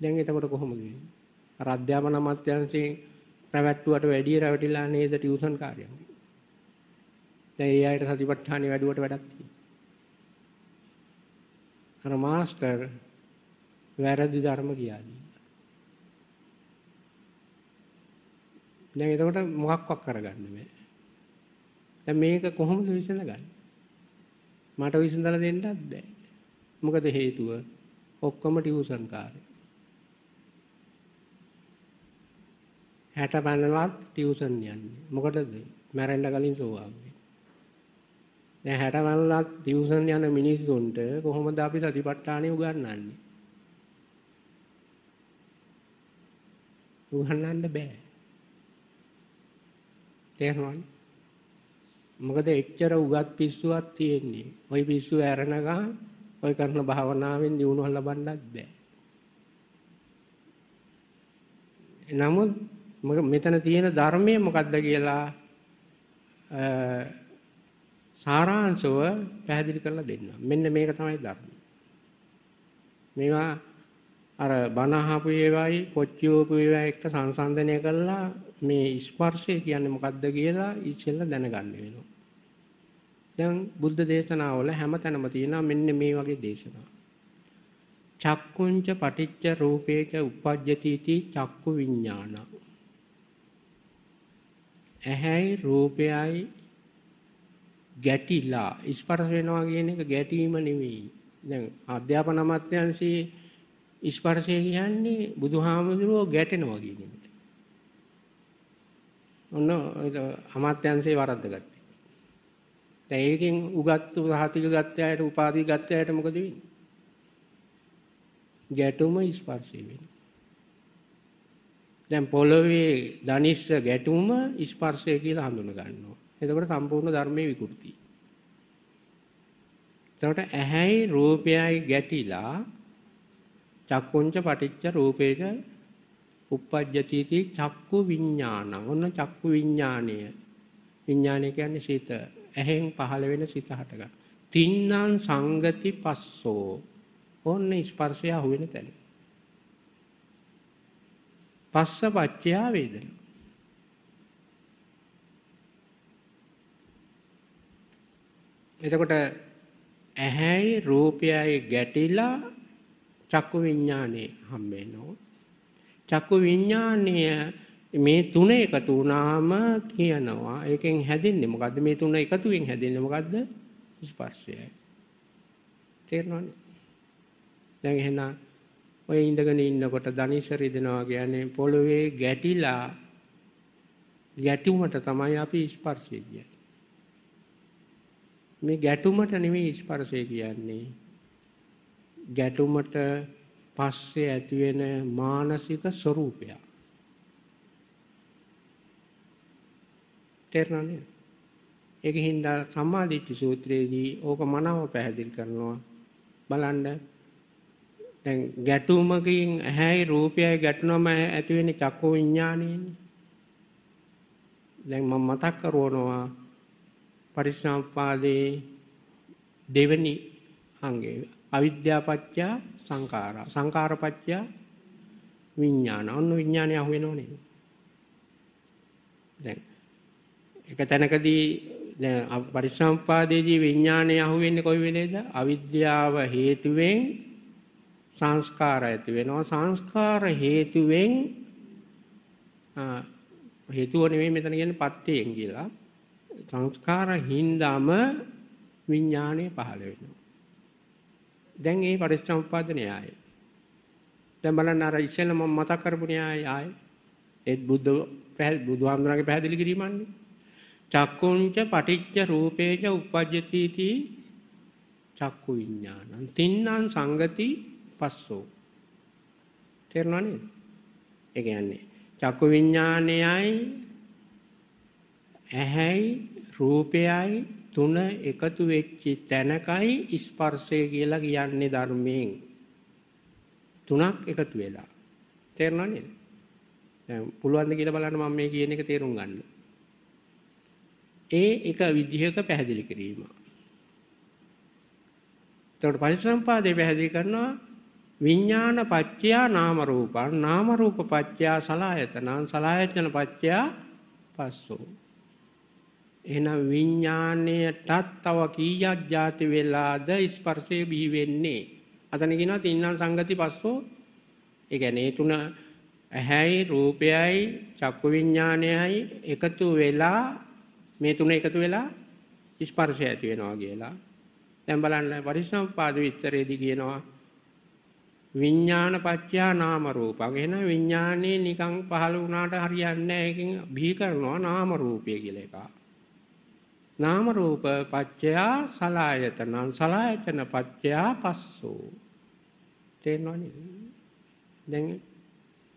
දැන් එතකොට කොහොමද වෙන්නේ? අර අධ්‍යාපන අමාත්‍යාංශයෙන් පැවැත්වුවට වැඩිය රැවටිලා නේද ටියුෂන් කාර්යම්. දැන් ඒ අයට සතිපට්ඨානෙ වැඩුවට වැඩක් තියෙනවා. අර මාස්ටර් වැරදි ධර්ම කියාදී. දැන් එතකොට මොකක්වත් කරගන්න බෑ. දැන් මේක කොහොමද විසඳගන්නේ? මට විසඳලා දෙන්නත් බෑ. මොකද හේතුව ඔක්කොම ටියුෂන් කාර්යය. 60 පන්නලවත් ටියුෂන් යන්නේ. මොකටද? මැරෙන්න කලින් සෝවාන් දැන් 60 පන්නලවත් ටියුෂන් යන මිනිස්සුන්ට කොහොමද අපි සතිපට්ඨානෙ උගන්වන්නේ? උගන්වන්න බෑ. තේරෙනවද? මොකද එච්චර උගත් පිස්සුවක් තියෙන්නේ. ওই පිස්සුව ඇරන ගහන ওই කරන භාවනාවෙන් දියුණුවක් ලබන්නත් බෑ. නමුත් මෙතන තියෙන ධර්මයේ මොකද්ද කියලා සාරාංශව පැහැදිලි කරලා දෙන්න. මෙන්න මේක තමයි ධර්ම. මේවා අර බණ අහපු ඒවායි කොච්චියෝපු ඒවා එක්ක සංසන්දනය කළා මේ ස්පර්ශය කියන්නේ මොකක්ද කියලා ඉස්සෙල්ල දැනගන්න වෙනවා. දැන් බුද්ධ දේශනාවල හැමතැනම තියෙනවා මෙන්න මේ වගේ දේශනා. චක්කුංච පටිච්ච රූපේක උපජ්ජති චක්කු විඥාන. ඇහැයි රූපයයි ගැටිලා ස්පර්ශ වෙනවා කියන එක ගැටීම නෙවෙයි. දැන් අධ්‍යාපන අමාත්‍යාංශයේ ස්පර්ශය කියන්නේ බුදුහාමුදුරුවෝ ගැටෙනවා කියන එක. ඔන්න අමාත්‍යංශේ වරද්ද ගත්තේ. දැන් ඒකෙන් උගත්තු සහතික ගත්තයාට උපාධි ගත්තයාට මොකද වෙන්නේ? ගැටුම ස්පර්ශය වෙනවා. දැන් පොළවේ ධනිස්ස ගැටුම ස්පර්ශය කියලා හඳුන ගන්නවා. එතකොට සම්පූර්ණ ධර්මයේ විකෘති. එතකොට ඇහැයි රූපයයි ගැටිලා චක්කුංච පටිච්ච රූපේක uppajjatiති චක්කු විඥානං. ඔන්න චක්කු විඥානය. විඥානය කියන්නේ සිත. ඇහෙන් පහළ වෙන සිත හටගන්න. තින්නම් සංගති පස්සෝ. ඔන්න ස්පර්ශය අහු වෙන තැන. පස්ස පච්චයා වේදනා. එතකොට ඇහැයි රූපයයි ගැටිලා චක්කු විඥානේ හම්බ වෙනවා. චක්කු විඥානය මේ තුන එකතු වුණාම කියනවා ඒකෙන් හැදෙන්නේ මොකද්ද මේ තුන එකතුවෙන් හැදෙන්නේ මොකද්ද ස්පර්ශයයි තේරෙනවනේ දැන් එහෙනම් ඔය ඉඳගෙන ඉන්නකොට ධනිස රිදෙනවා කියන්නේ පොළවේ ගැටිලා ගැටුමට තමයි අපි ස්පර්ශය කියන්නේ මේ ගැටුමට නෙමෙයි ස්පර්ශය කියන්නේ ගැටුමට පස්සේ ඇතිවෙන මානසික ස්වરૂපය. තේරුණානේ? ඒක හින්දා සම්මාදිට්ඨි සූත්‍රයේදී ඕක මනාව පැහැදිලි කරනවා. බලන්න දැන් ගැටුමකින් ඇහැයි රූපයයි ගැටුනම ඇති වෙන චක්කු විඥානයනේ. දැන් මම මතක් කරවනවා පරිසම්පාදේ දෙවෙනි අංගය අවිද්‍යාපච්චා සංඛාරා. සංඛාරපච්චා විඥාන. ඔන්න විඥානය අහු වෙනව නේද? දැන් එක තැනකදී දැන් පරිසම්පාදයේදී විඥානය අහු වෙන්නේ කොයි වෙලේද? අවිද්‍යාව හේතුවෙන් සංස්කාර ඇති වෙනවා. සංස්කාර හේතුවෙන් හේතුව නෙමෙයි මෙතන කියන්නේ පත්තේන් කියලා. සංස්කාර හින්දාම විඥානය පහළ වෙනවා. දැන් ඒ පරිච්ඡම්පාද න්‍යායය. දැන් බලන්න අර ඉස්සෙල්ල මම මතක් කරපු න්‍යායය ආයේ ඒත් බුද්ධ බුදුහාමුදුරන්ගේ පැහැදිලි කිරීමන්නේ. චක්කුංච පටිච්ච රූපේච උපජ්ජති තී චක්කු විඥානං තින්නම් සංගති පස්සෝ. තේරුණා නේද? ඒ කියන්නේ චක්කු විඥානයයි ඇහැයි රූපයයි තුන එකතු වෙච්චි තැනකයි ස්පර්ශය කියලා කියන්නේ ධර්මයෙන්. තුනක් එකතු වෙලා. තේරුණා නේද? දැන් පුළුවන් ද කියලා බලන්න මම මේ කියන එක තේරුම් ගන්න. ඒ එක විදිහක පැහැදිලි කිරීම. එතකොට පරිසම්පාදේ පැහැදිලි කරනවා විඥාන පත්‍යා නාම රූපං නාම රූප පත්‍යා සලායතනං සලායතන පත්‍යා පස්සෝ එහෙනම් විඥාණයටත් තව කීයක් ಜಾති වෙලාද ස්පර්ශය බිහි වෙන්නේ? අතන කියනවා තින්නම් සංගති පස්සෝ. ඒ කියන්නේ තුන ඇහැයි රූපයයි චක්කු විඥාණයයි එකතු වෙලා මේ තුන එකතු වෙලා ස්පර්ශය ඇති වෙනවා කියලා. දැන් බලන්න පරිසම්පාද විස්තරයේදී කියනවා විඥාන පත්‍යා නාම රූපං එහෙනම් විඥානේ නිකන් පහළ වුණාට හරියන්නේ නැහැ. ඒකෙන් බිහි කරනවා නාම රූපය කියලා එකක්. නාම රූප පච්චයා සලායතනං සලායතන පච්චයා පස්සෝ තේරෙනවනේ දැන්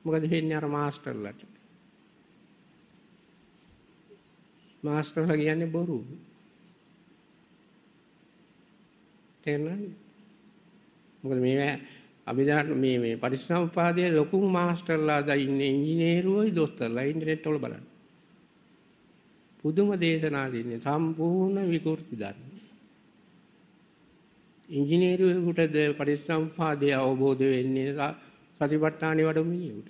මොකද වෙන්නේ අර මාස්ටර්ලට මාස්ටර්ලා කියන්නේ බොරු තේරෙනවද මොකද මේ අභිධර්ම මේ මේ පරිස්සම් උපාදයේ ලොකු මාස්ටර්ලා ද ඉන්නේ ඉංජිනේරුවෝයි දොස්තරලා ඉන්ටර්නෙට් වල බලන්න පුදුම දේශනා දෙන්නේ සම්පූර්ණ විකෘති ධර්ම. ඉංජිනේරුවෙකුටද පරිසම්පාදය අවබෝධ වෙන්නේ සතිපට්ඨානෙ වඩමිනියෙකුට.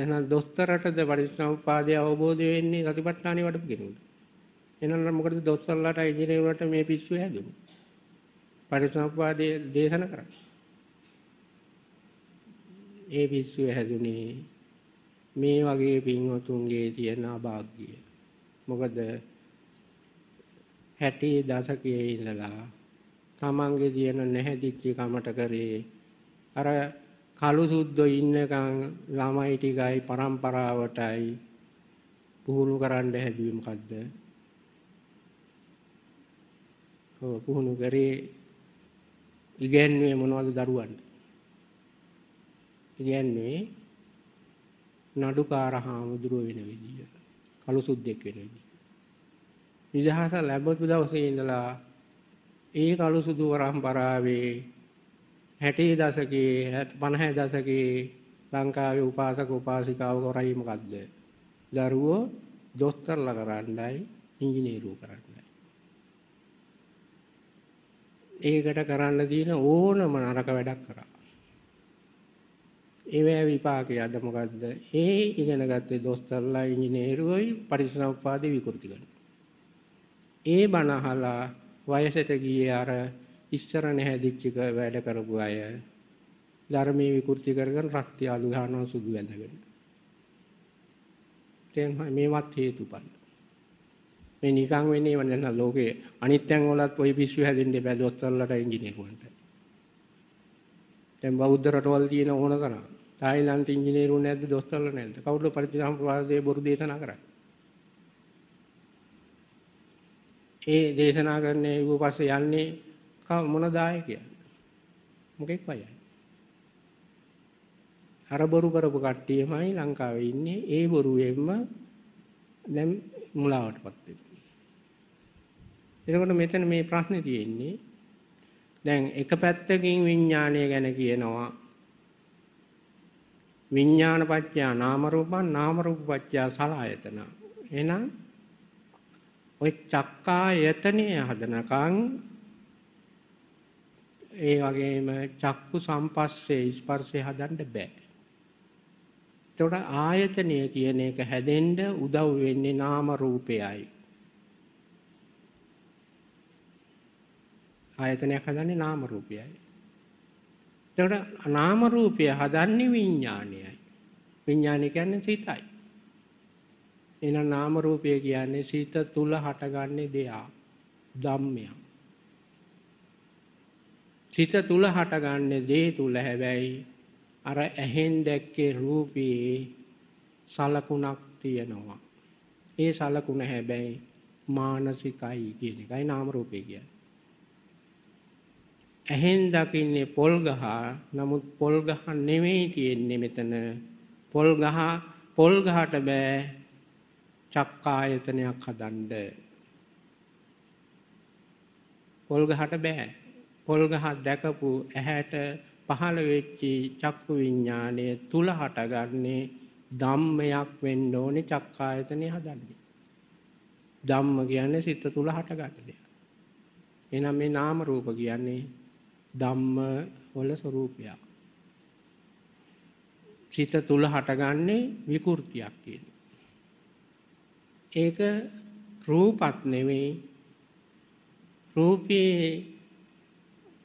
එහෙනම් දොස්තරටද පරිසම්පාදය අවබෝධ වෙන්නේ සතිපට්ඨානෙ වඩපු කෙනෙකුට. එහෙනම් මොකටද දොස්තරලාට ඉංජිනේරුවට මේ පිස්සු හැදුනේ? පරිසම්පාදයේ දේශන කරන්නේ. ඒ පිස්සුව හැදුනේ මේ වගේ පින්වතුන්ගේ තියෙන අභාග්‍යය. මොකද 60 දශකයේ ඉඳලා තමන්ගේ තියෙන නැහැදිච්ච කමට කරේ අර කලු සුද්ධෝ ඉන්නකන් ළමයි ටිකයි પરම්පරාවටයි පුහුණු කරන්න හැදුවේ මොකද්ද? ඔව් පුහුණු කරේ ඉගැන්වුවේ මොනවද දරුවන්ට? කියන්නේ නඩුකාර හාමුදුරුව වෙන විදිය. කළු සුද්දෙක් වෙන විදිය. නිදහස ලැබපු දවසේ ඉඳලා ඒ කළු සුදු පරම්පරාවේ 60 දශකයේ 50 දශකයේ ලංකාවේ උපාසක උපාසිකාව කරයි මොකද්ද? දරුවෝ දොස්තරලා කරන්නයි ඉංජිනේරුවෝ කරන්නයි. ඒකට කරන්න තියෙන ඕනම නරක වැඩක් කරා. ඒවැ විපාකය අද මොකද්ද? ඒ ඉගෙනගත්තේ දොස්තරලා ඉංජිනේරුවෝයි පරිසම්පාදේ විකෘති කරන. ඒ බනහලා වයසට ගියේ අර ඉස්සර නැහැදිච්ච වැඩ කරපු අය ධර්මයේ විකෘති කරගෙන රක්තිය අලු ගන්නවා සුදු වැඳගෙන. දැන් මේවත් හේතුඵල. මේ නිකන් වෙන්නේ නැන ලෝකේ අනිත්යෙන් වලත් ওই පිස්සු හැදෙන්න බෑ දොස්තරලට ඉංජිනේරුවන්ට. දැන් බෞද්ධ රටවල් තියෙන ඕන තරම් තායිලන්ත ඉංජිනේරුවෝ නැද්ද? දොස්තරලා නැද්ද? කවුරුද පරිත්‍යාගම්පවාදයේ බොරු දේශනා කරන්නේ? ඒ දේශනා කරන්නේ ඌ පස්සේ යන්නේ මොන දාය කියන්නේ? මොකෙක් වයයි? අර බොරු කරපු කට්ටියමයි ලංකාවේ ඉන්නේ. ඒ බොරුවෙන්ම දැන් මුලාවටපත් වෙනවා. එතකොට මෙතන මේ ප්‍රශ්නේ තියෙන්නේ දැන් එක පැත්තකින් විඥාණය ගැන කියනවා විඥාන පත්‍යා නාම රූපං නාම රූප පත්‍යා සලආයතන. එහෙනම් ඔය චක්කායතනය හදනකන් ඒ වගේම චක්කු සම්පස්සේ ස්පර්ශය හදන්න බෑ. එතකොට ආයතනය කියන එක හැදෙන්න උදව් වෙන්නේ නාම රූපයයි. ආයතනයක් හදන්නේ නාම රූපයයි. එතකොට නාම රූපය හදන්නේ විඥානයයි. විඥානය කියන්නේ සිතයි. එහෙනම් නාම රූපය කියන්නේ සිත තුල හටගන්නේ දෙයක්. ධම්මයක්. සිත තුල හටගන්නේ දේ තුල හැබැයි අර ඇහෙන් දැක්කේ රූපයේ සලකුණක් තියෙනවා. ඒ සලකුණ හැබැයි මානසිකයි කියන එකයි නාම රූපය කියන්නේ. ඇහෙන් දකින්නේ පොල් ගහ නමුත් පොල් ගහ නෙමෙයි තියෙන්නේ මෙතන පොල් ගහ පොල් ගහට බෑ චක්කායතනයක් හදන්න පොල් ගහට බෑ පොල් ගහ දැකපු ඇහැට පහළ වෙච්චි චක්කු විඥාණය තුල හටගන්නේ ධම්මයක් වෙන්න ඕනේ චක්කායතනය හදන්නේ ධම්ම කියන්නේ සිත තුල හටගන්න දෙයක් එහෙනම් මේ නාම රූප කියන්නේ ධම්ම වල ස්වરૂපයක්. චිත තුල හටගන්නේ විකෘතියක් කියන්නේ. ඒක රූපත් නෙවෙයි රූපේ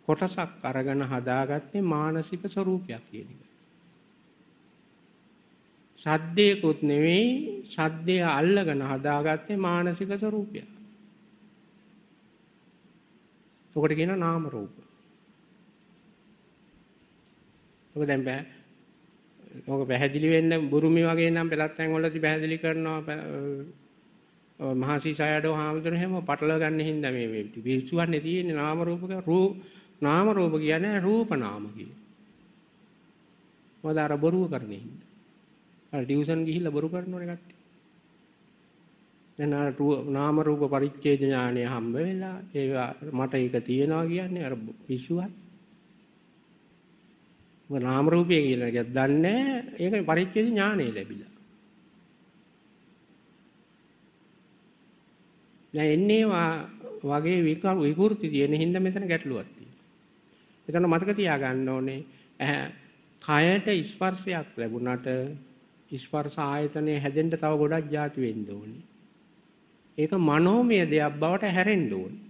කොටසක් අරගෙන හදාගත්තේ මානසික ස්වરૂපයක් කියන එක. සද්දේකුත් නෙවෙයි සද්දය අල්ලගෙන හදාගත්තේ මානසික ස්වરૂපයක්. උකට කියන නාම රූප. ඔක දැන් බෑ. ඕක පැහැදිලි වෙන්න බුරුමි වගේ නම් පළත් තැන් වලදී පැහැදිලි කරනවා මහසි සයඩෝ හාමුදුරන හැම පටල ගන්න හින්දා මේ මේ පිවිසුවන්නේ තියෙන්නේ නාම රූපක රූප නාම රූප කියන්නේ රූප නාම කිය. මොකද අර බොරුව කරන්නේ හින්දා. අර ටියුෂන් ගිහිල්ලා බොරු කරනවනේ කට්ටිය. දැන් අර නාම රූප පරිච්ඡේද ඥානය හම්බ වෙලා ඒවා මට ඒක තියෙනවා කියන්නේ අර පිසුවත් මොකද නාම රූපය කියන එකක් දන්නේ ඒක පරිච්ඡේද ඥානෙ ලැබිලා. දැන් එන්නේ වගේ විකෘති තියෙන හින්දා මෙතන ගැටලුවක් තියෙනවා. එතන මතක තියාගන්න ඕනේ කයට ස්පර්ශයක් ලැබුණාට ස්පර්ශ ආයතනය හැදෙන්න තව ගොඩක් ಜಾති වෙන්න ඕනේ. ඒක මනෝමය දෙයක් බවට හැරෙන්න ඕනේ.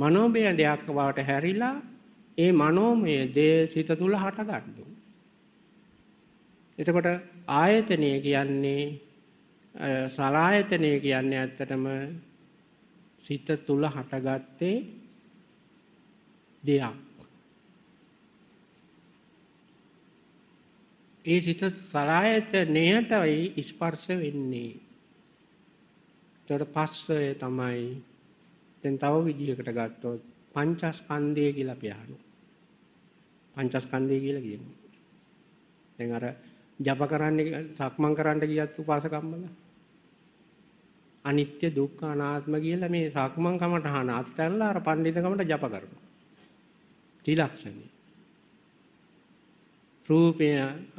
මනෝමය දෙයක් බවට හැරිලා ඒ මනෝමය දේ සිත තුළ හටගන්න. එතකොට ආයතනය කියන්නේ සලායතනය කියන්නේ ඇත්තටම සිත තුළ හටගත්තේ දෙයක්. ඒ සිත සලායතනයටයි ස්පර්ශ වෙන්නේ. ඒතකොට පස්සය තමයි දැන් තව විදිහකට ගත්තොත් පංචස්කන්ධය කියලා අපි අහනවා. පංචස්කන්ධය කියලා කියන්නේ. දැන් අර ජප කරන්න සක්මන් කරන්න ගියත් උපාසකම්මල අනිත්‍ය දුක්ඛ අනාත්ම කියලා මේ සක්මන් කමටහන අත්හැරලා අර පඬිතකමට ජප කරනවා. ත්‍රිලක්ෂණය. රූපය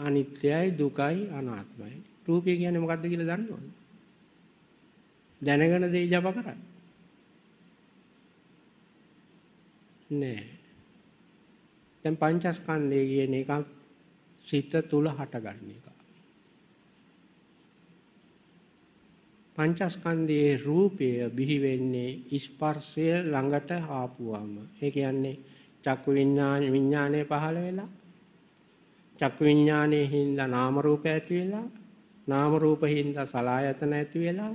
අනිත්‍යයි දුකයි අනාත්මයි. රූපය කියන්නේ මොකද්ද කියලා දන්නවද? දැනගෙන දෙයි ජප කරන්නේ. නෑ. දැන් පංචස්කන්ධය කියන එකක් සිත තුල හටගන්න එක. පංචස්කන්ධයේ රූපය බිහි වෙන්නේ ස්පර්ශය ළඟට ආපුවම. ඒ කියන්නේ චක්කු විඥාන විඥානය පහළ වෙලා චක්කු විඥානයේ හින්දා නාම රූප ඇති වෙලා නාම රූප හින්දා සලආයතන ඇති වෙලා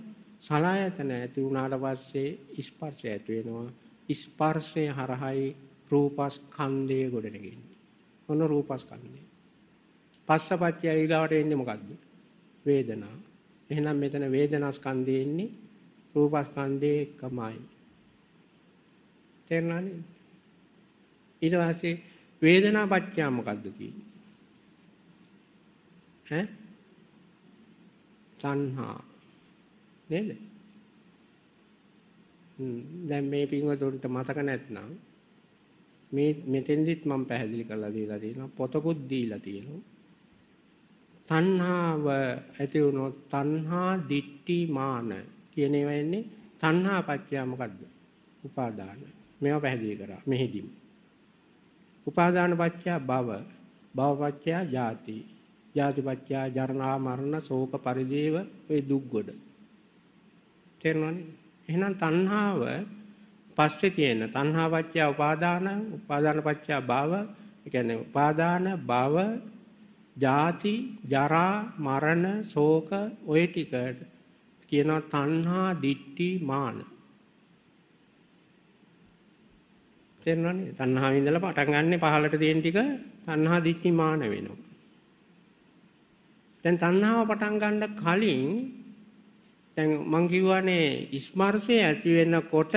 සලආයතන ඇති වුණාට පස්සේ ස්පර්ශය ඇති වෙනවා. ස්පර්ශය හරහායි රූපස්කන්ධය ගොඩනගින්න. ඔන්න රූපස්කන්ධය. පස්සපච්චය ඊගාවට එන්නේ මොකද්ද? වේදනා. එහෙනම් මෙතන වේදනාස්කන්ධය එන්නේ රූපස්කන්ධය එකමයි. තේරුණා නේද? ඊට පස්සේ වේදනාපච්චය මොකද්ද කියන්නේ? ඈ? තණ්හා. නේද? දැන් මේ පින්වතුන්ට මතක නැත්නම් මේ මෙතෙන්දිත් මම පැහැදිලි කරලා දීලා තියෙනවා පොතකුත් දීලා තියෙනවා තණ්හාව ඇති වුණොත් තණ්හා දිට්ටි මාන කියන ඒවා එන්නේ තණ්හා පත්‍ය මොකද්ද? උපාදාන. මේවා පැහැදිලි කරා මෙහිදීම. උපාදාන පත්‍ය භව, භව පත්‍ය ජාති, ජාති පත්‍ය ජරණා මරණ ශෝක පරිදේව ඔය දුක් ගොඩ. තේරුණානේ? එහෙනම් තණ්හාව පස්සේ තියෙන තණ්හාපච්චය උපාදාන, උපාදානපච්චය භව, ඒ කියන්නේ උපාදාන භව, ජාති, ජරා, මරණ, ශෝක ඔය ටික කියනවා තණ්හා, දිට්ටි, මාන. තේරෙනවනේ? තණ්හාවෙන් ඉඳලා පටන් ගන්න පහලට තියෙන ටික තණ්හා, දිට්ටි, මාන වෙනවා. දැන් තණ්හාව පටන් ගන්න කලින් දැන් මං කිව්වනේ ස්මර්ශය ඇති වෙනකොට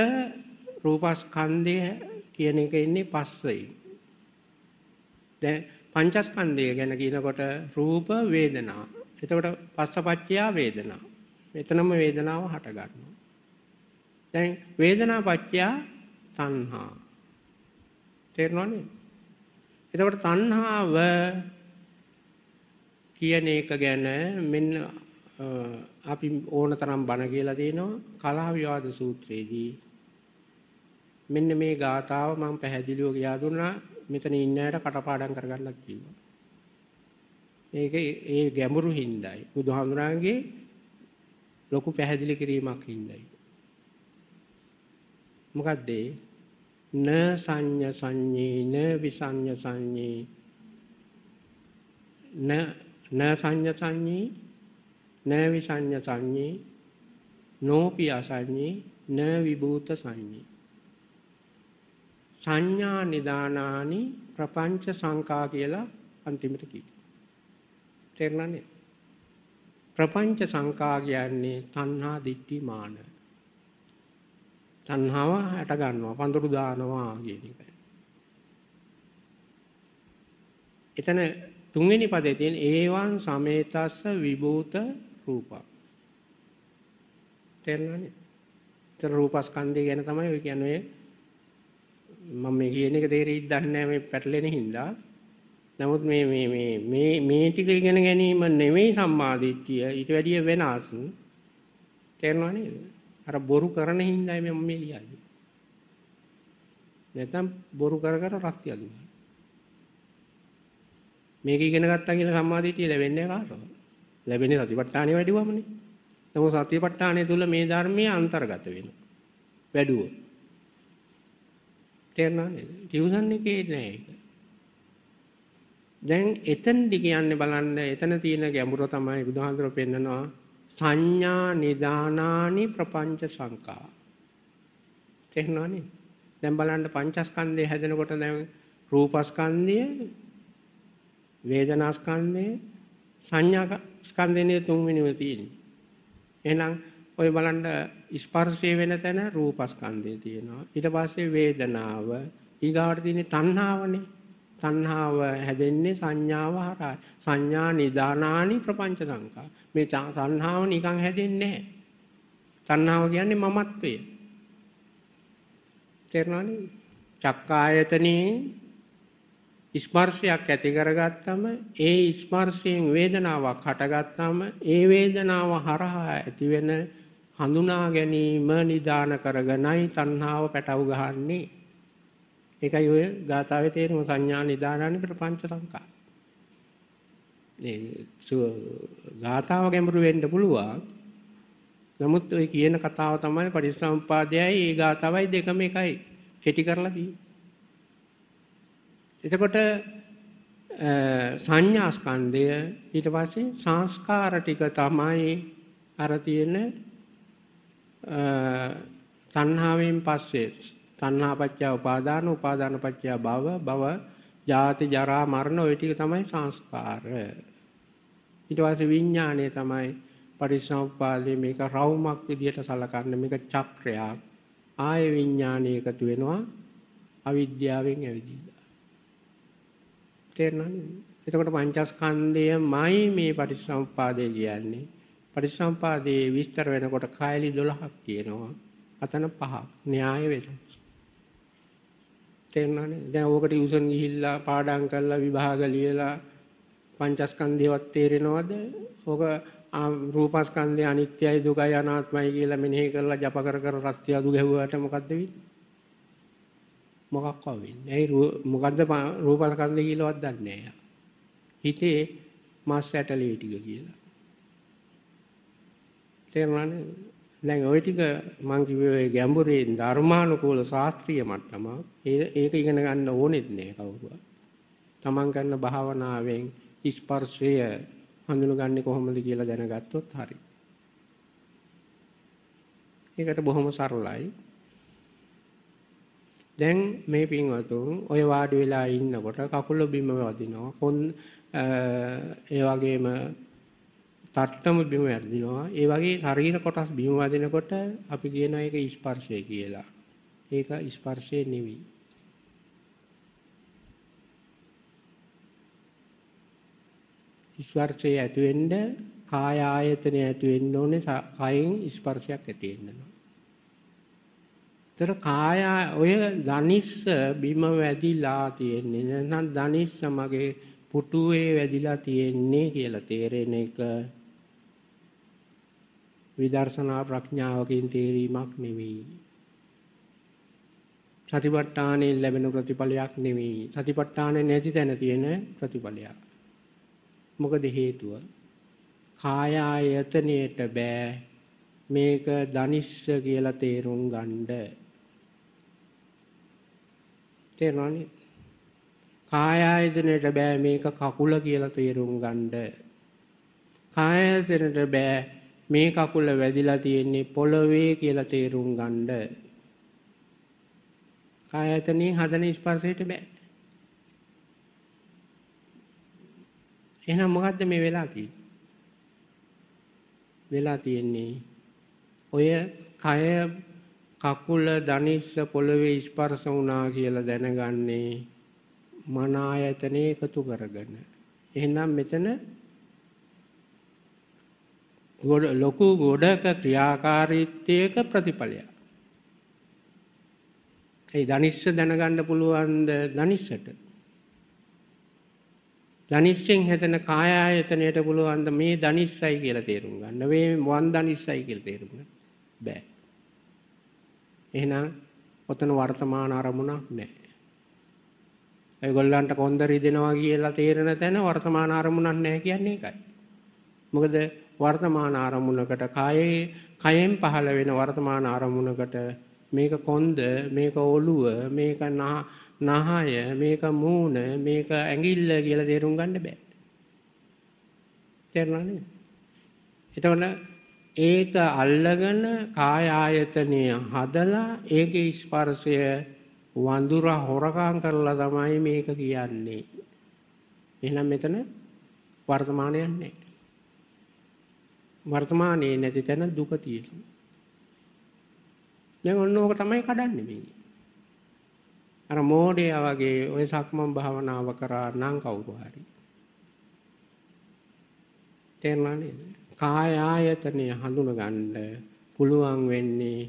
රූපස්කන්ධය කියන එක ඉන්නේ පස්සෙයි. දැන් පංචස්කන්ධය ගැන කියනකොට රූප වේදනා. එතකොට පස්සපච්චයා වේදනා. මෙතනම වේදනාව හට ගන්නවා. දැන් වේදනා පච්චයා තණ්හා. තේරෙනවනේ? එතකොට තණ්හාව කියන එක ගැන මෙන්න අපි ඕන තරම් බණ කියලා තියෙනවා කලහ විවාද සූත්‍රයේදී මෙන්න මේ ගාතාව මම පැහැදිලිව කියා දුන්නා මෙතන ඉන්න අයට කටපාඩම් කරගන්නත් කිව්වා. මේක ඒ ගැඹුරු හිඳයි. බුදුහාමුදුරන්ගේ ලොකු පැහැදිලි කිරීමක් හිඳයි. මොකද්ද න සංඤ සංඤේ න විසංඤ සංඤේ න න සංඤ සංඤේ න විසංඤ සංඤේ නෝපි අසඤ්ඤේ න විභූත සංඤේ සංඥා නිදානානි ප්‍රපංච සංකා කියලා අන්තිමට කිව්වා. තේරුණානේ? ප්‍රපංච සංකා කියන්නේ තණ්හා දිට්ඨි මාන. තණ්හාව හට ගන්නවා, පඳුරු දානවා කියන එක. එතන තුන්වෙනි පදේ තියෙන ඒවන් සමේතස්ස විභූත රූපක්. තේරුණානේ? ඒ රූපස්කන්ධය ගැන තමයි ඔය කියන්නේ මම මේ කියන එක තේරෙයිද දන්නේ නැහැ මේ පැටලෙන හින්දා. නමුත් මේ මේ මේ මේ මේ ටික ඉගෙන ගැනීම නෙමෙයි සම්මාදිට්ඨිය. ඊට වැඩිය වෙනස්. තේරෙනව නේද? අර බොරු කරන හින්දා මම මේ කියන්නේ. නැත්නම් බොරු කර කර රත් යදිනවා. මේක ඉගෙන ගත්තා කියලා සම්මාදිට්ඨිය ලැබෙන්නේ කාටවත්. ලැබෙන්නේ සතිපට්ඨානෙ වැඩිවමනේ. නමුත් සතිපට්ඨානය තුල මේ ධර්මයේ අන්තර්ගත වෙනවා. වැඩුවා තේරෙනවද? ටියුෂන් එකේ නෑ ඒක. දැන් එතනදි කියන්නේ බලන්න එතන තියෙන ගැඹුර තමයි බුදුහාඳුර පෙන්නනවා සංඥා නිදානානි ප්‍රපංච සංකා. තේරෙනවනේ? දැන් බලන්න පංචස්කන්ධය හැදෙනකොට දැන් රූපස්කන්ධය වේදනාස්කන්ධය සංඥා ස්කන්ධයනේ තුන්වෙනිව තියෙන්නේ. එහෙනම් ඔය බලන්න ස්පර්ශය වෙන තැන රූපස්කන්ධය තියෙනවා. ඊට පස්සේ වේදනාව ඊගාට තියෙන තණ්හාවනේ. තණ්හාව හැදෙන්නේ සංඥාව හරහා. සංඥා නිදානානි ප්‍රපංච සංකා. මේ තණ්හාව නිකන් හැදෙන්නේ නැහැ. තණ්හාව කියන්නේ මමත්වය. තේරුණානේ? චක්කායතනේ ස්පර්ශයක් ඇති කරගත්තම ඒ ස්පර්ශයෙන් වේදනාවක් හටගත්තම ඒ වේදනාව හරහා ඇතිවෙන හඳුනා ගැනීම නිදාන කරගෙනයි තණ්හාව පැටව ගහන්නේ. ඒකයි ඔය ගාථාවේ තේරුම සංඥා නිදානන්නේ ප්‍රපංච සංකා. මේ ගාථාව ගැඹුරු වෙන්න පුළුවන්. නමුත් ඔය කියන කතාව තමයි පරිසම්පාදයයි ඒ ගාතාවයි දෙකම එකයි කෙටි කරලා තියෙන්නේ. එතකොට සංඥා ස්කන්ධය ඊට පස්සේ සංස්කාර ටික තමයි අර තියෙන තණ්හාවෙන් පස්සේ තණ්හා පත්‍ය උපාදාන උපාදාන පත්‍ය භව භව ජාති ජරා මරණ ওই ටික තමයි සංස්කාර ඊට පස්සේ විඥාණය තමයි පරිසම්පාදයේ මේක රවුමක් විදියට සලකන්න මේක චක්‍රයක් ආය විඥාණය එකතු වෙනවා අවිද්‍යාවෙන් ඇවිදිලා තේරෙනවද එතකොට පංචස්කන්ධයමයි මේ පරිසම්පාදය කියන්නේ පටිසම්පාදයේ විස්තර වෙනකොට කයලි 12ක් කියනවා. අතන පහක් න්‍යාය වෙනස්. තේරුණානේ? දැන් ඕකට ටියුෂන් ගිහිල්ලා පාඩම් කරලා විභාග ලියලා පංචස්කන්ධයවත් තේරෙනවද? ඕක රූපස්කන්ධය අනිත්‍යයි දුකයි අනාත්මයි කියලා මෙනෙහි කරලා ජප කර කර රත්ත්‍ය අදු ගැහුවාට මොකද්ද වෙන්නේ? මොකක් වෙන්නේ? ඇයි මොකද්ද රූපස්කන්ධය කියලාවත් දන්නේ නැහැ. හිතේ මාස් ඇටලී ටික කියලා. තේරුණානේ? දැන් ওই ටික මං කිව්වේ ඔය ගැඹුරේ ධර්මානුකූල ශාස්ත්‍රීය මට්ටම. ඒක ඉගෙන ගන්න ඕනෙත් නෑ කවුරුවා. තමන් කරන භාවනාවෙන් ස්පර්ශය හඳුනගන්නේ කොහොමද කියලා දැනගත්තොත් හරි. ඒකට බොහොම සරලයි. දැන් මේ පින්වතුන් ඔය වාඩි වෙලා ඉන්නකොට කකුල බිම වදිනවා. කොන් ඒ වගේම තට්ටම බිම වැදිනවා. ඒ වගේ ශරීර කොටස් බිම වදිනකොට අපි කියනවා ඒක ස්පර්ශය කියලා. ඒක ස්පර්ශය නෙවෙයි. ස්පර්ශය ඇති වෙන්න කාය ආයතනය ඇති වෙන්න ඕනේ කයෙන් ස්පර්ශයක් ඇති වෙන්න ඕනේ. ඒතර කාය ඔය ධනිස්ස බිම වැදිලා තියෙන්නේ නැත්නම් ධනිස්ස මගේ පුටුවේ වැදිලා තියෙන්නේ කියලා තේරෙන එක විදර්ශනා ප්‍රඥාවකින් තේරීමක් නෙවෙයි. සතිපට්ඨානෙන් ලැබෙන ප්‍රතිඵලයක් නෙවෙයි. සතිපට්ඨානෙ නැති තැන තියෙන ප්‍රතිඵලයක්. මොකද හේතුව? කාය ආයතනයට බෑ මේක දනිස්ස කියලා තේරුම් ගන්න. තේරුණානේ? කාය ආයතනයට බෑ මේක කකුල කියලා තේරුම් ගන්න. කාය ආයතනයට බෑ මේ කකුල වැදිලා තියෙන්නේ පොළොවේ කියලා තේරුම් ගන්න. කායතනින් හදන ස්පර්ශයට බෑ. එහෙනම් මොකද්ද මේ වෙලා තියෙන්නේ? වෙලා තියෙන්නේ ඔය කය කකුල ධනිස්ස පොළවේ ස්පර්ශ වුණා කියලා දැනගන්නේ මන ආයතන එකතු කරගෙන. එහෙනම් මෙතන ගොඩ ලොකු ගොඩක ක්‍රියාකාරීත්වයක ප්‍රතිඵලයක්. ඒ ධනිස්ස දැනගන්න පුළුවන්ද ධනිස්සට? ධනිස්සෙන් හැදෙන කාය ආයතනයට පුළුවන්ද මේ ධනිස්සයි කියලා තේරුම් ගන්න. මේ වන් ධනිස්සයි කියලා තේරුම් ගන්න බෑ. එහෙනම් ඔතන වර්තමාන අරමුණක් නැහැ. ඒගොල්ලන්ට කොන්ද රිදෙනවා කියලා තේරෙන තැන වර්තමාන අරමුණක් නැහැ කියන්නේ ඒකයි. මොකද වර්තමාන ආරමුණකට කයේ කයෙන් පහළ වෙන වර්තමාන ආරමුණකට මේක කොන්ද මේක ඔළුව මේක නහය මේක මූණ මේක ඇඟිල්ල කියලා තේරුම් ගන්න බෑ. තේරුණා නේද? එතකොට ඒක අල්ලගෙන කාය ආයතනය හදලා ඒකේ ස්පර්ශය වඳුර හොරකම් කරලා තමයි මේක කියන්නේ. එහෙනම් මෙතන වර්තමානයක් නැහැ. වර්තමානයේ නැති තැන දුක තියෙනවා. දැන් ඔන්න ඕක තමයි කඩන්නේ මේ. අර මෝඩයා වගේ ওই සක්මන් භාවනාව කරා නම් කවුරු හරි. තේරුණා නේද? කාය ආයතනය හඳුනගන්න පුළුවන් වෙන්නේ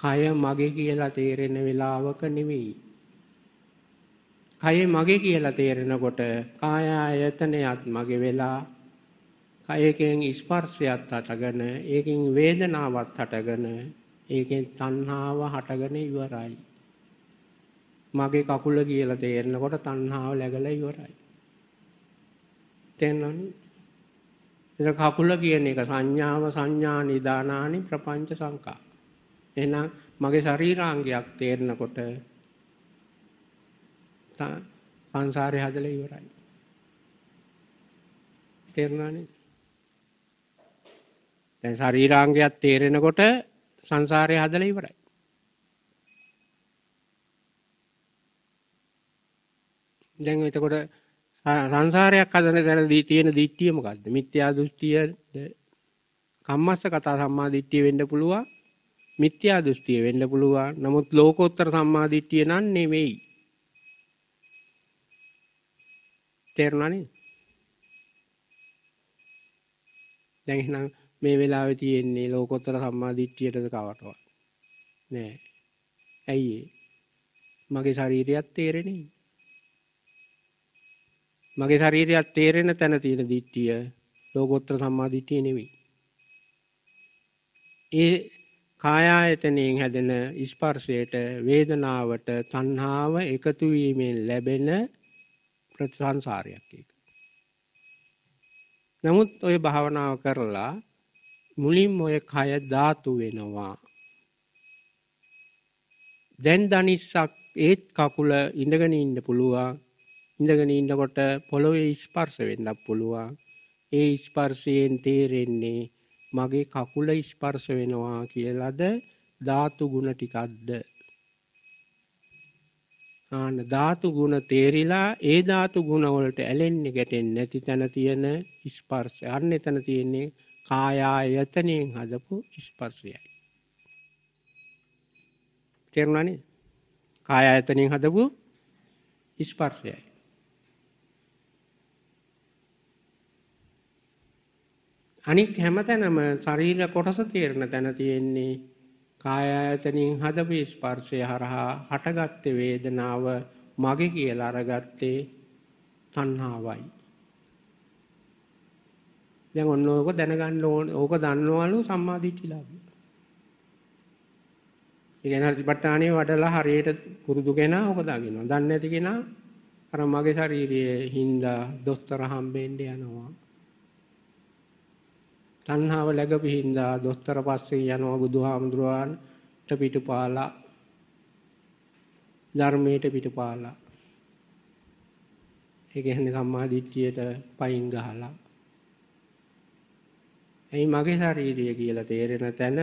කය මගේ කියලා තේරෙන වෙලාවක නෙවෙයි. කය මගේ කියලා තේරෙනකොට කාය ආයතනයත් මගේ වෙලා ඒකෙන් ස්පර්ශයත් හටගෙන ඒකින් වේදනාවක් හටගෙන ඒකෙන් තණ්හාව හටගෙන ඉවරයි. මගේ කකුල කියලා තේරෙනකොට තණ්හාව läගලා ඉවරයි. තේරෙනවනේ? ඒක කකුල කියන එක සංඥාව සංඥා නිදානානි ප්‍රපංච සංකා. එහෙනම් මගේ ශරීරාංගයක් තේරෙනකොට සංසාරේ හැදලා ඉවරයි. තේරෙනවනේ? දැන් ශරීරාංගයක් තේරෙනකොට සංසාරය හදලා ඉවරයි. දැන් එතකොට සංසාරයක් හදන තැනදී තියෙන දිට්ඨිය මොකද්ද? මිත්‍යා දෘෂ්ටියද? කම්මස්ස කතා සම්මා දිට්ඨිය වෙන්න පුළුවන්. මිත්‍යා දෘෂ්ටිය වෙන්න පුළුවන්. නමුත් ලෝකෝත්තර සම්මා දිට්ඨිය නම් නෙවෙයි. තේරුණා නේද? දැන් එහෙනම් මේ වෙලාවේ තියෙන්නේ ලෝකෝත්තර සම්මා දිට්ඨියටද කවටවත් නෑ ඇයි මගේ ශරීරයත් තේරෙන්නේ මගේ ශරීරයත් තේරෙන තැන තියෙන දිට්ඨිය ලෝකෝත්තර සම්මා දිට්ඨිය නෙවෙයි ඒ කායායතනයෙන් හැදෙන ස්පර්ශයට වේදනාවට තණ්හාව එකතු වීමෙන් ලැබෙන ප්‍රතිසංසාරයක් ඒක. නමුත් ওই භාවනාව කරලා මුලින් ඔය කය ධාතු වෙනවා. දැන් දනිස්සක් ඒත් කකුල ඉඳගෙන ඉන්න පුළුවන්. ඉඳගෙන ඉන්නකොට පොළොවේ ස්පර්ශ වෙන්නත් පුළුවන්. ඒ ස්පර්ශයෙන් තේරෙන්නේ මගේ කකුල ස්පර්ශ වෙනවා කියලාද ධාතු ගුණ ටිකක්ද ආන ධාතු ගුණ තේරිලා ඒ ධාතු ගුණ වලට ඇලෙන්නේ ගැටෙන්නේ නැති තැන තියෙන ස්පර්ශය අන්න එතන තියෙන්නේ කායායතනයෙන් හදපු ස්පර්ශයයි. තේරුණානි? කායායතනයෙන් හදපු ස්පර්ශයයි. අනික් හැමතැනම ශරීර කොටස තේරෙන තැන තියෙන්නේ කායායතනින් හදපු ස්පර්ශය හරහා හටගත්තේ වේදනාව මගේ කියලා අරගත්තේ තණ්හාවයි. දැන් ඔන්න ඕක දැනගන්න ඕන ඕක දන්නවලු සම්මාදිට්ඨිලාභී. ඒ කියන්නේ හරිපට්ටානේ වඩලා හරියට පුරුදු කෙනා ඕක දකිනවා. දන්නේ නැති කෙනා අර මගේ ශාරීරියේ හින්දා දොස්තර හම්බෙන්න යනවා. තණ්හාව läගපු හින්දා දොස්තර පස්සේ යනවා බුදුහාමුදුරුවන්ට පිටුපාලා ධර්මයට පිටුපාලා. ඒ කියන්නේ සම්මා දිට්ඨියට පයින් ගහලා එයි මගේ ශාරීරිය කියලා තේරෙන තැන